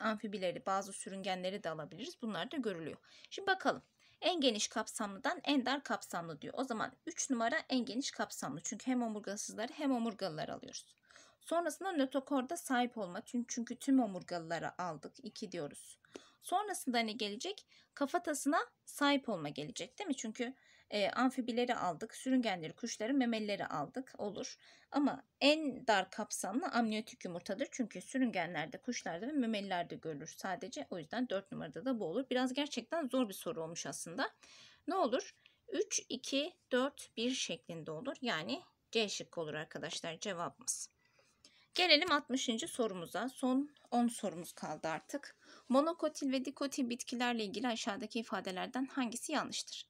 amfibileri, bazı sürüngenleri de alabiliriz. Bunlar da görülüyor. Şimdi bakalım. En geniş kapsamlıdan en dar kapsamlı diyor. O zaman 3 numara en geniş kapsamlı. Çünkü hem omurgasızları hem omurgalıları alıyoruz. Sonrasında nötokorda sahip olma. Çünkü tüm omurgalıları aldık. 2 diyoruz. Sonrasında ne gelecek? Kafatasına sahip olma gelecek değil mi? Çünkü e, amfibileri aldık, sürüngenleri, kuşları, memelileri aldık olur. Ama en dar kapsamlı amniyotik yumurtadır. Çünkü sürüngenlerde, kuşlarda ve memelilerde görülür sadece. O yüzden 4 numarada da bu olur. Biraz gerçekten zor bir soru olmuş aslında. Ne olur? 3, 2, 4, 1 şeklinde olur. Yani C şıkkı olur arkadaşlar cevabımız. Gelelim 60. sorumuza. Son 10 sorumuz kaldı artık. Monokotil ve dikotil bitkilerle ilgili aşağıdaki ifadelerden hangisi yanlıştır?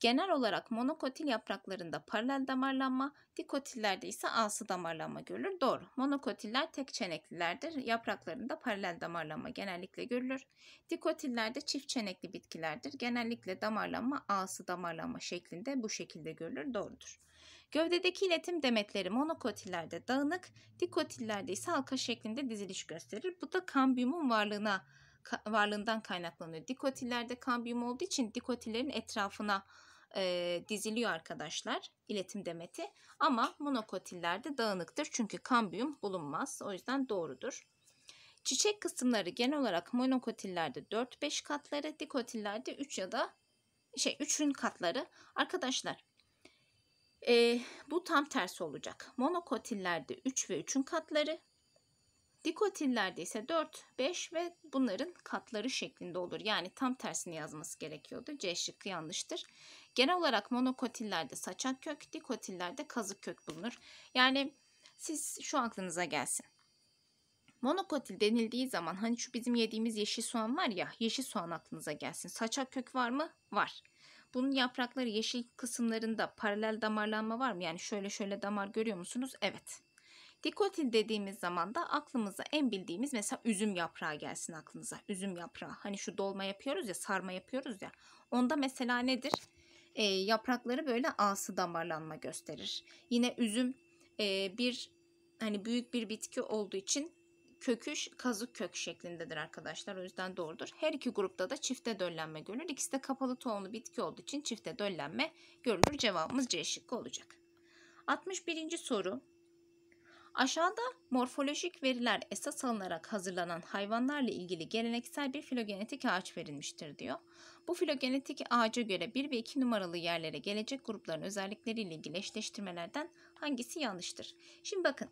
Genel olarak monokotil yapraklarında paralel damarlanma, dikotillerde ise ağsı damarlanma görülür. Doğru. Monokotiller tek çeneklilerdir. Yapraklarında paralel damarlanma genellikle görülür. Dikotillerde çift çenekli bitkilerdir. Genellikle damarlanma ağsı damarlanma şeklinde bu şekilde görülür. Doğrudur. Gövdedeki iletim demetleri monokotillerde dağınık, dikotillerde ise halka şeklinde diziliş gösterir. Bu da kambiyumun varlığına varlığından kaynaklanıyor. Dikotillerde kambiyum olduğu için dikotillerin etrafına e, diziliyor arkadaşlar iletim demeti. Ama monokotillerde dağınıktır çünkü kambiyum bulunmaz. O yüzden doğrudur. Çiçek kısımları genel olarak monokotillerde 4-5 katları, dikotillerde 3 ya da şey 3'ün katları. Arkadaşlar e, bu tam tersi olacak. Monokotillerde 3 ve 3'ün katları, Dikotillerde ise 4, 5 ve bunların katları şeklinde olur. Yani tam tersini yazması gerekiyordu. C şıkkı yanlıştır. Genel olarak monokotillerde saçak kök, dikotillerde kazık kök bulunur. Yani siz şu aklınıza gelsin. Monokotil denildiği zaman hani şu bizim yediğimiz yeşil soğan var ya yeşil soğan aklınıza gelsin. Saçak kök var mı? Var. Bunun yaprakları yeşil kısımlarında paralel damarlanma var mı? Yani şöyle şöyle damar görüyor musunuz? Evet. Dikotil dediğimiz zaman da aklımıza en bildiğimiz mesela üzüm yaprağı gelsin aklınıza. Üzüm yaprağı. Hani şu dolma yapıyoruz ya, sarma yapıyoruz ya. Onda mesela nedir? E, yaprakları böyle ağsı damarlanma gösterir. Yine üzüm e, bir hani büyük bir bitki olduğu için köküş kazık kök şeklindedir arkadaşlar. O yüzden doğrudur. Her iki grupta da çifte döllenme görülür. İkisi de kapalı tohumlu bitki olduğu için çifte döllenme görülür. Cevabımız C şıkkı olacak. 61. soru Aşağıda morfolojik veriler esas alınarak hazırlanan hayvanlarla ilgili geleneksel bir filogenetik ağaç verilmiştir diyor. Bu filogenetik ağaca göre 1 ve 2 numaralı yerlere gelecek grupların özellikleriyle ilgili eşleştirmelerden hangisi yanlıştır? Şimdi bakın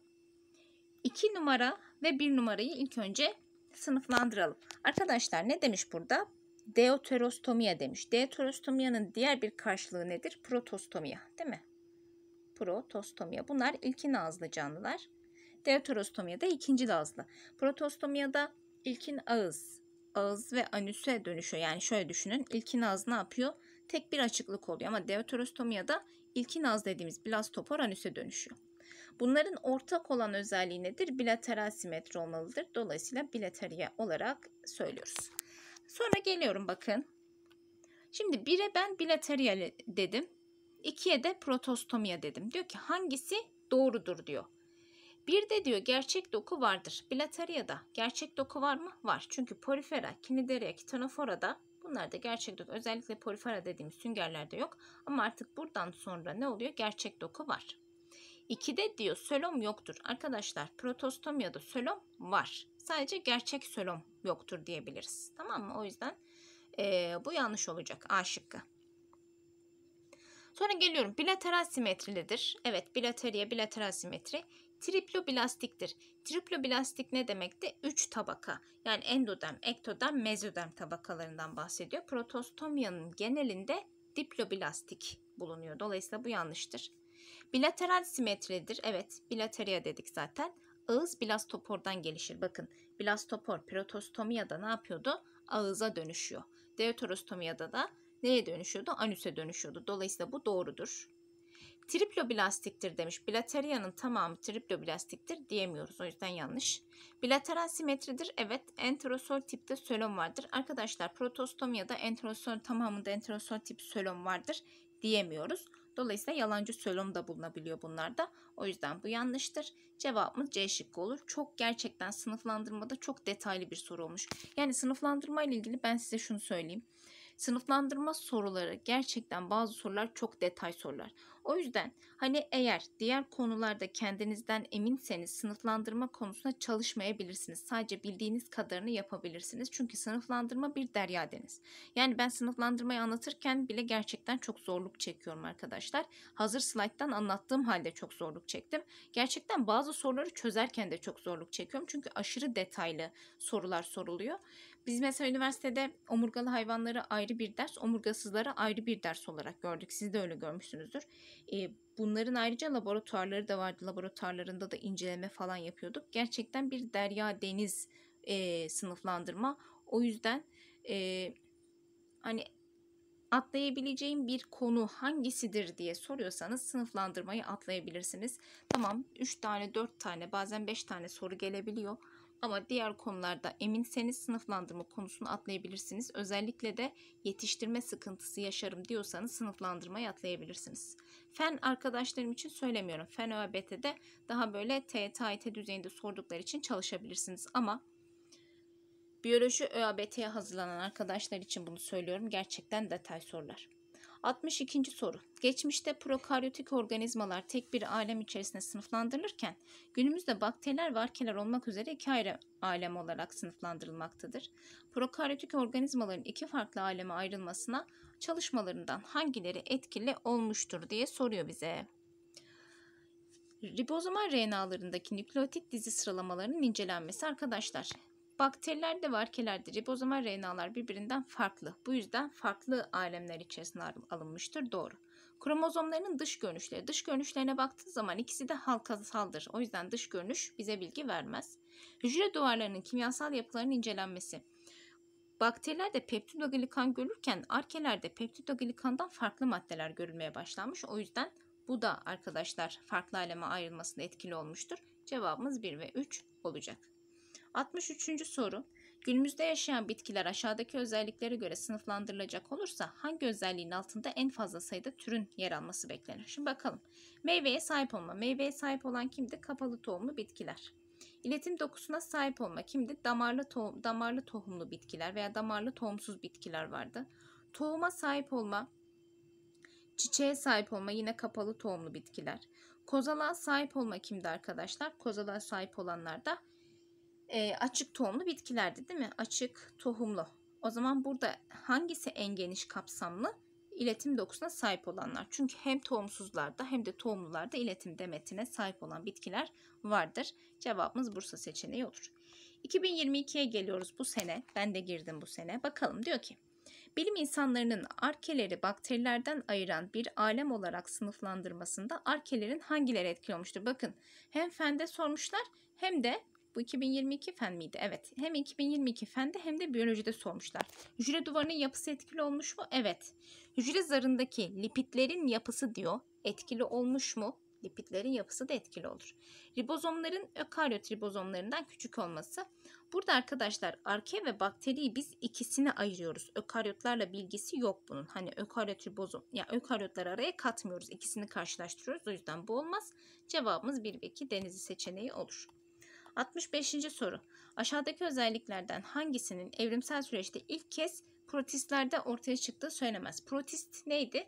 2 numara ve 1 numarayı ilk önce sınıflandıralım. Arkadaşlar ne demiş burada? Deuterostomia demiş. Deuterostomia'nın diğer bir karşılığı nedir? Protostomia, değil mi? protostomya. Bunlar ilkin ağızlı canlılar. Deuterostomya da ikinci lazlı. Protostomya da ilkin ağız, ağız ve anüse dönüşüyor. Yani şöyle düşünün ilkin ağız ne yapıyor? Tek bir açıklık oluyor ama deuterostomya da ilkin ağız dediğimiz blastopor anüse dönüşüyor. Bunların ortak olan özelliği nedir? Bilateral simetri olmalıdır. Dolayısıyla bilateriye olarak söylüyoruz. Sonra geliyorum bakın. Şimdi bire ben bilateral dedim. İkiye de protostomiya dedim. Diyor ki hangisi doğrudur diyor. Bir de diyor gerçek doku vardır. Bilateriyada gerçek doku var mı? Var. Çünkü porifera, kinideria, kitanoforada bunlar da gerçek doku. Özellikle porifera dediğimiz süngerlerde yok. Ama artık buradan sonra ne oluyor? Gerçek doku var. İkide diyor sölom yoktur. Arkadaşlar protostomiyada sölom var. Sadece gerçek sölom yoktur diyebiliriz. Tamam mı? O yüzden e, bu yanlış olacak. A şıkkı. Sonra geliyorum bilateral simetridedir. Evet bilateriye bilateral simetri. Triploblastiktir. Triploblastik ne demekti? 3 tabaka. Yani endodem, ektodem, mezodem tabakalarından bahsediyor. Protostomyanın genelinde diploblastik bulunuyor. Dolayısıyla bu yanlıştır. Bilateral simetridir. Evet, bilateriya dedik zaten. Ağız blastopordan gelişir. Bakın, blastopor protostomiyada ne yapıyordu? Ağıza dönüşüyor. Deuterostomiyada da neye dönüşüyordu? Anüse dönüşüyordu. Dolayısıyla bu doğrudur. Triploblastiktir demiş. Bilaterianın tamamı triploblastiktir diyemiyoruz. O yüzden yanlış. Bilateral simetridir. Evet. Enterosol tipte sölom vardır. Arkadaşlar protostomiyada enterosol tamamında enterosol tip sölom vardır diyemiyoruz. Dolayısıyla yalancı sölom da bulunabiliyor bunlarda. O yüzden bu yanlıştır. Cevabımız C şıkkı olur. Çok gerçekten sınıflandırmada çok detaylı bir soru olmuş. Yani sınıflandırma ile ilgili ben size şunu söyleyeyim. Sınıflandırma soruları gerçekten bazı sorular çok detay sorular. O yüzden hani eğer diğer konularda kendinizden eminseniz sınıflandırma konusuna çalışmayabilirsiniz. Sadece bildiğiniz kadarını yapabilirsiniz. Çünkü sınıflandırma bir derya deniz. Yani ben sınıflandırmayı anlatırken bile gerçekten çok zorluk çekiyorum arkadaşlar. Hazır slayttan anlattığım halde çok zorluk çektim. Gerçekten bazı soruları çözerken de çok zorluk çekiyorum. Çünkü aşırı detaylı sorular soruluyor. Biz mesela üniversitede omurgalı hayvanları ayrı bir ders, omurgasızları ayrı bir ders olarak gördük. Siz de öyle görmüşsünüzdür. E, bunların ayrıca laboratuvarları da vardı. Laboratuvarlarında da inceleme falan yapıyorduk. Gerçekten bir derya deniz e, sınıflandırma. O yüzden e, hani atlayabileceğim bir konu hangisidir diye soruyorsanız sınıflandırmayı atlayabilirsiniz. Tamam 3 tane 4 tane bazen 5 tane soru gelebiliyor. Ama diğer konularda eminseniz sınıflandırma konusunu atlayabilirsiniz. Özellikle de yetiştirme sıkıntısı yaşarım diyorsanız sınıflandırmayı atlayabilirsiniz. Fen arkadaşlarım için söylemiyorum. Fen ÖABT'de daha böyle TYT düzeyinde sordukları için çalışabilirsiniz. Ama biyoloji ÖABT'ye hazırlanan arkadaşlar için bunu söylüyorum. Gerçekten detay sorular. 62. soru. Geçmişte prokaryotik organizmalar tek bir alem içerisinde sınıflandırılırken günümüzde bakteriler ve arkeler olmak üzere iki ayrı alem olarak sınıflandırılmaktadır. Prokaryotik organizmaların iki farklı aleme ayrılmasına çalışmalarından hangileri etkili olmuştur diye soruyor bize. Ribozomal RNA'larındaki nükleotit dizi sıralamalarının incelenmesi arkadaşlar Bakteriler de var, kelerde ribozoma RNA'lar birbirinden farklı. Bu yüzden farklı alemler içerisinde alınmıştır. Doğru. Kromozomlarının dış görünüşleri. Dış görünüşlerine baktığı zaman ikisi de halkasaldır. O yüzden dış görünüş bize bilgi vermez. Hücre duvarlarının kimyasal yapılarının incelenmesi. Bakterilerde peptidoglikan görülürken arkelerde peptidoglikandan farklı maddeler görülmeye başlanmış. O yüzden bu da arkadaşlar farklı aleme ayrılmasında etkili olmuştur. Cevabımız 1 ve 3 olacak. 63. soru. Günümüzde yaşayan bitkiler aşağıdaki özelliklere göre sınıflandırılacak olursa hangi özelliğin altında en fazla sayıda türün yer alması beklenir? Şimdi bakalım. Meyveye sahip olma. Meyveye sahip olan kimdi? Kapalı tohumlu bitkiler. İletim dokusuna sahip olma kimdi? Damarlı, tohum, damarlı tohumlu bitkiler veya damarlı tohumsuz bitkiler vardı. Tohuma sahip olma, çiçeğe sahip olma yine kapalı tohumlu bitkiler. Kozalığa sahip olma kimdi arkadaşlar? Kozalığa sahip olanlar da e, açık tohumlu bitkilerdi değil mi? Açık tohumlu. O zaman burada hangisi en geniş kapsamlı? iletim dokusuna sahip olanlar. Çünkü hem tohumsuzlarda hem de tohumlularda iletim demetine sahip olan bitkiler vardır. Cevabımız Bursa seçeneği olur. 2022'ye geliyoruz bu sene. Ben de girdim bu sene. Bakalım diyor ki Bilim insanlarının arkeleri bakterilerden ayıran bir alem olarak sınıflandırmasında arkelerin hangileri etkili olmuştur? Bakın hem fende sormuşlar hem de bu 2022 fen miydi? Evet. Hem 2022 fende hem de biyolojide sormuşlar. Hücre duvarının yapısı etkili olmuş mu? Evet. Hücre zarındaki lipitlerin yapısı diyor. Etkili olmuş mu? Lipitlerin yapısı da etkili olur. Ribozomların ökaryot ribozomlarından küçük olması. Burada arkadaşlar arke ve bakteriyi biz ikisini ayırıyoruz. Ökaryotlarla bilgisi yok bunun. Hani ökaryot ribozom ya yani ökaryotları araya katmıyoruz. İkisini karşılaştırıyoruz. O yüzden bu olmaz. Cevabımız 1 ve 2 denizi seçeneği olur. 65. soru. Aşağıdaki özelliklerden hangisinin evrimsel süreçte ilk kez protistlerde ortaya çıktığı söylemez? Protist neydi?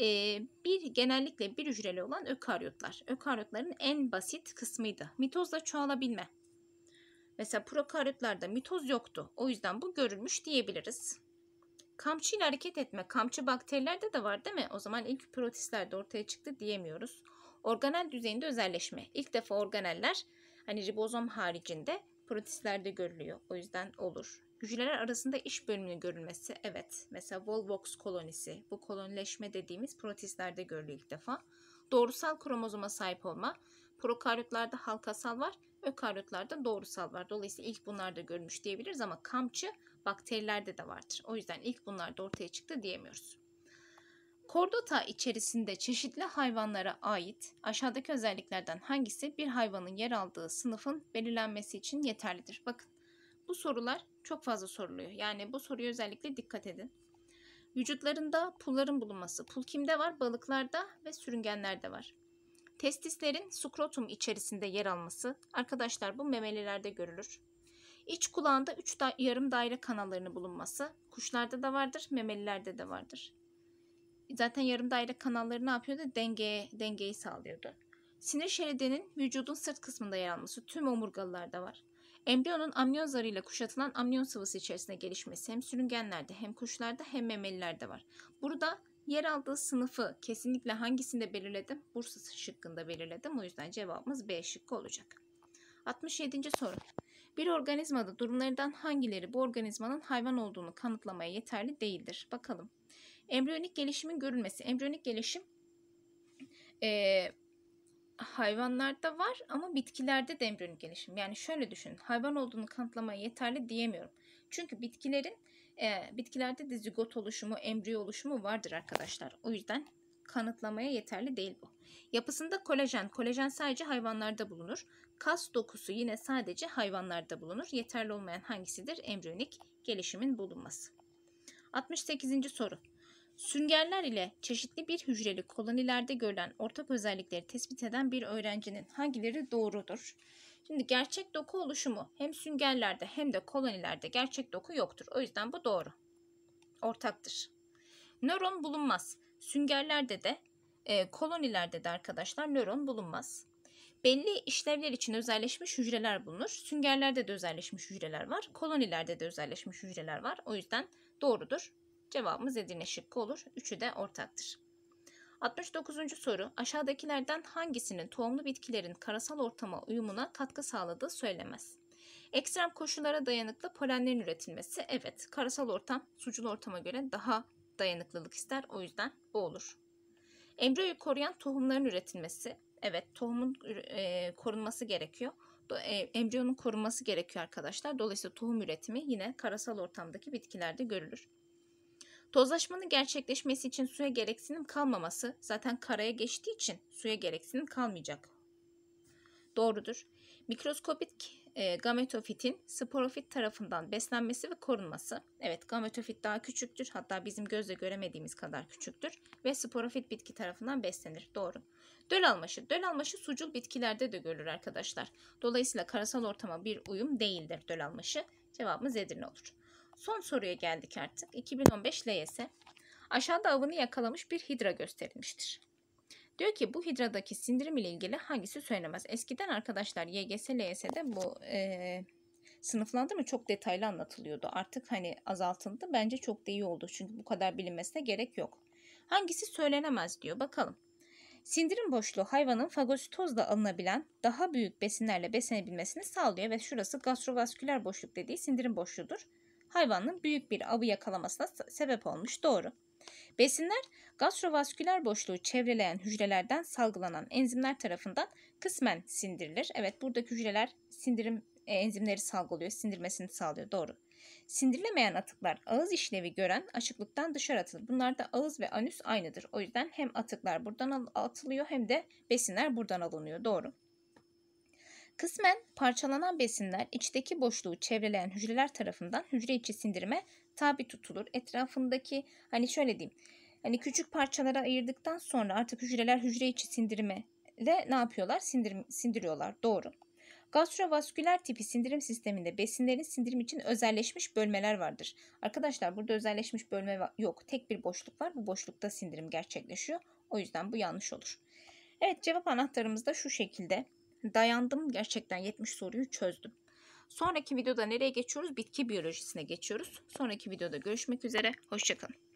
Ee, bir genellikle bir hücreli olan ökaryotlar. Ökaryotların en basit kısmıydı. Mitozla çoğalabilme. Mesela prokaryotlarda mitoz yoktu. O yüzden bu görülmüş diyebiliriz. Kamçı ile hareket etme. Kamçı bakterilerde de var değil mi? O zaman ilk protistlerde ortaya çıktı diyemiyoruz. Organel düzeyinde özelleşme. İlk defa organeller hani ribozom haricinde protistlerde görülüyor. O yüzden olur. Hücreler arasında iş bölümünü görülmesi evet. Mesela Volvox kolonisi bu kolonileşme dediğimiz protistlerde görülüyor ilk defa. Doğrusal kromozoma sahip olma. Prokaryotlarda halkasal var, ökaryotlarda doğrusal var. Dolayısıyla ilk bunlarda görülmüş diyebiliriz ama kamçı bakterilerde de vardır. O yüzden ilk bunlarda ortaya çıktı diyemiyoruz. Kordota içerisinde çeşitli hayvanlara ait aşağıdaki özelliklerden hangisi bir hayvanın yer aldığı sınıfın belirlenmesi için yeterlidir? Bakın bu sorular çok fazla soruluyor. Yani bu soruya özellikle dikkat edin. Vücutlarında pulların bulunması. Pul kimde var? Balıklarda ve sürüngenlerde var. Testislerin skrotum içerisinde yer alması. Arkadaşlar bu memelilerde görülür. İç kulağında 3 da yarım daire kanallarının bulunması. Kuşlarda da vardır, memelilerde de vardır zaten yarım daire kanalları ne yapıyordu? Dengeye, dengeyi sağlıyordu. Sinir şeridinin vücudun sırt kısmında yer alması tüm omurgalılarda var. Embriyonun amniyon zarıyla kuşatılan amniyon sıvısı içerisinde gelişmesi hem sürüngenlerde hem kuşlarda hem memelilerde var. Burada yer aldığı sınıfı kesinlikle hangisinde belirledim? Bursa şıkkında belirledim. O yüzden cevabımız B şıkkı olacak. 67. soru. Bir organizmada durumlardan hangileri bu organizmanın hayvan olduğunu kanıtlamaya yeterli değildir? Bakalım. Embriyonik gelişimin görülmesi. Embriyonik gelişim e, hayvanlarda var ama bitkilerde de embriyonik gelişim. Yani şöyle düşünün, Hayvan olduğunu kanıtlamaya yeterli diyemiyorum. Çünkü bitkilerin e, bitkilerde de zigot oluşumu, embriyo oluşumu vardır arkadaşlar. O yüzden kanıtlamaya yeterli değil bu. Yapısında kolajen, kolajen sadece hayvanlarda bulunur. Kas dokusu yine sadece hayvanlarda bulunur. Yeterli olmayan hangisidir? Embriyonik gelişimin bulunması. 68. soru. Süngerler ile çeşitli bir hücreli kolonilerde görülen ortak özellikleri tespit eden bir öğrencinin hangileri doğrudur? Şimdi gerçek doku oluşumu hem süngerlerde hem de kolonilerde gerçek doku yoktur. O yüzden bu doğru. Ortaktır. Nöron bulunmaz. Süngerlerde de e, kolonilerde de arkadaşlar nöron bulunmaz. Belli işlevler için özelleşmiş hücreler bulunur. Süngerlerde de özelleşmiş hücreler var. Kolonilerde de özelleşmiş hücreler var. O yüzden doğrudur. Cevabımız Edirne şıkkı olur. Üçü de ortaktır. 69. soru aşağıdakilerden hangisinin tohumlu bitkilerin karasal ortama uyumuna katkı sağladığı söylemez? Ekstrem koşullara dayanıklı polenlerin üretilmesi evet karasal ortam sucul ortama göre daha dayanıklılık ister o yüzden bu olur. Embriyoyu koruyan tohumların üretilmesi evet tohumun e, korunması gerekiyor. Do, e, embriyonun korunması gerekiyor arkadaşlar. Dolayısıyla tohum üretimi yine karasal ortamdaki bitkilerde görülür. Tozlaşmanın gerçekleşmesi için suya gereksinim kalmaması zaten karaya geçtiği için suya gereksinim kalmayacak. Doğrudur. Mikroskopik e, gametofitin sporofit tarafından beslenmesi ve korunması. Evet gametofit daha küçüktür hatta bizim gözle göremediğimiz kadar küçüktür ve sporofit bitki tarafından beslenir. Doğru. Döl almaşı. Döl almaşı sucul bitkilerde de görülür arkadaşlar. Dolayısıyla karasal ortama bir uyum değildir döl almaşı. Cevabımız Edirne olur. Son soruya geldik artık. 2015 LYS. Aşağıda avını yakalamış bir hidra gösterilmiştir. Diyor ki bu hidradaki sindirim ile ilgili hangisi söylemez? Eskiden arkadaşlar YGS, LYS'de bu e, sınıflandırma çok detaylı anlatılıyordu. Artık hani azaltıldı. Bence çok da iyi oldu. Çünkü bu kadar bilinmesine gerek yok. Hangisi söylenemez diyor. Bakalım. Sindirim boşluğu hayvanın fagositozla alınabilen daha büyük besinlerle beslenebilmesini sağlıyor ve şurası gastrovasküler boşluk dediği sindirim boşluğudur hayvanın büyük bir avı yakalamasına sebep olmuş doğru. Besinler gastrovasküler boşluğu çevreleyen hücrelerden salgılanan enzimler tarafından kısmen sindirilir. Evet buradaki hücreler sindirim e, enzimleri salgılıyor, sindirmesini sağlıyor doğru. Sindirilemeyen atıklar ağız işlevi gören açıklıktan dışarı atılır. Bunlar da ağız ve anüs aynıdır. O yüzden hem atıklar buradan atılıyor hem de besinler buradan alınıyor. Doğru. Kısmen parçalanan besinler içteki boşluğu çevreleyen hücreler tarafından hücre içi sindirime tabi tutulur. Etrafındaki hani şöyle diyeyim. Hani küçük parçalara ayırdıktan sonra artık hücreler hücre içi sindirime ile ne yapıyorlar? Sindirim, sindiriyorlar. Doğru. Gastrovasküler tipi sindirim sisteminde besinlerin sindirim için özelleşmiş bölmeler vardır. Arkadaşlar burada özelleşmiş bölme yok. Tek bir boşluk var. Bu boşlukta sindirim gerçekleşiyor. O yüzden bu yanlış olur. Evet cevap anahtarımız da şu şekilde dayandım. Gerçekten 70 soruyu çözdüm. Sonraki videoda nereye geçiyoruz? Bitki biyolojisine geçiyoruz. Sonraki videoda görüşmek üzere. Hoşçakalın.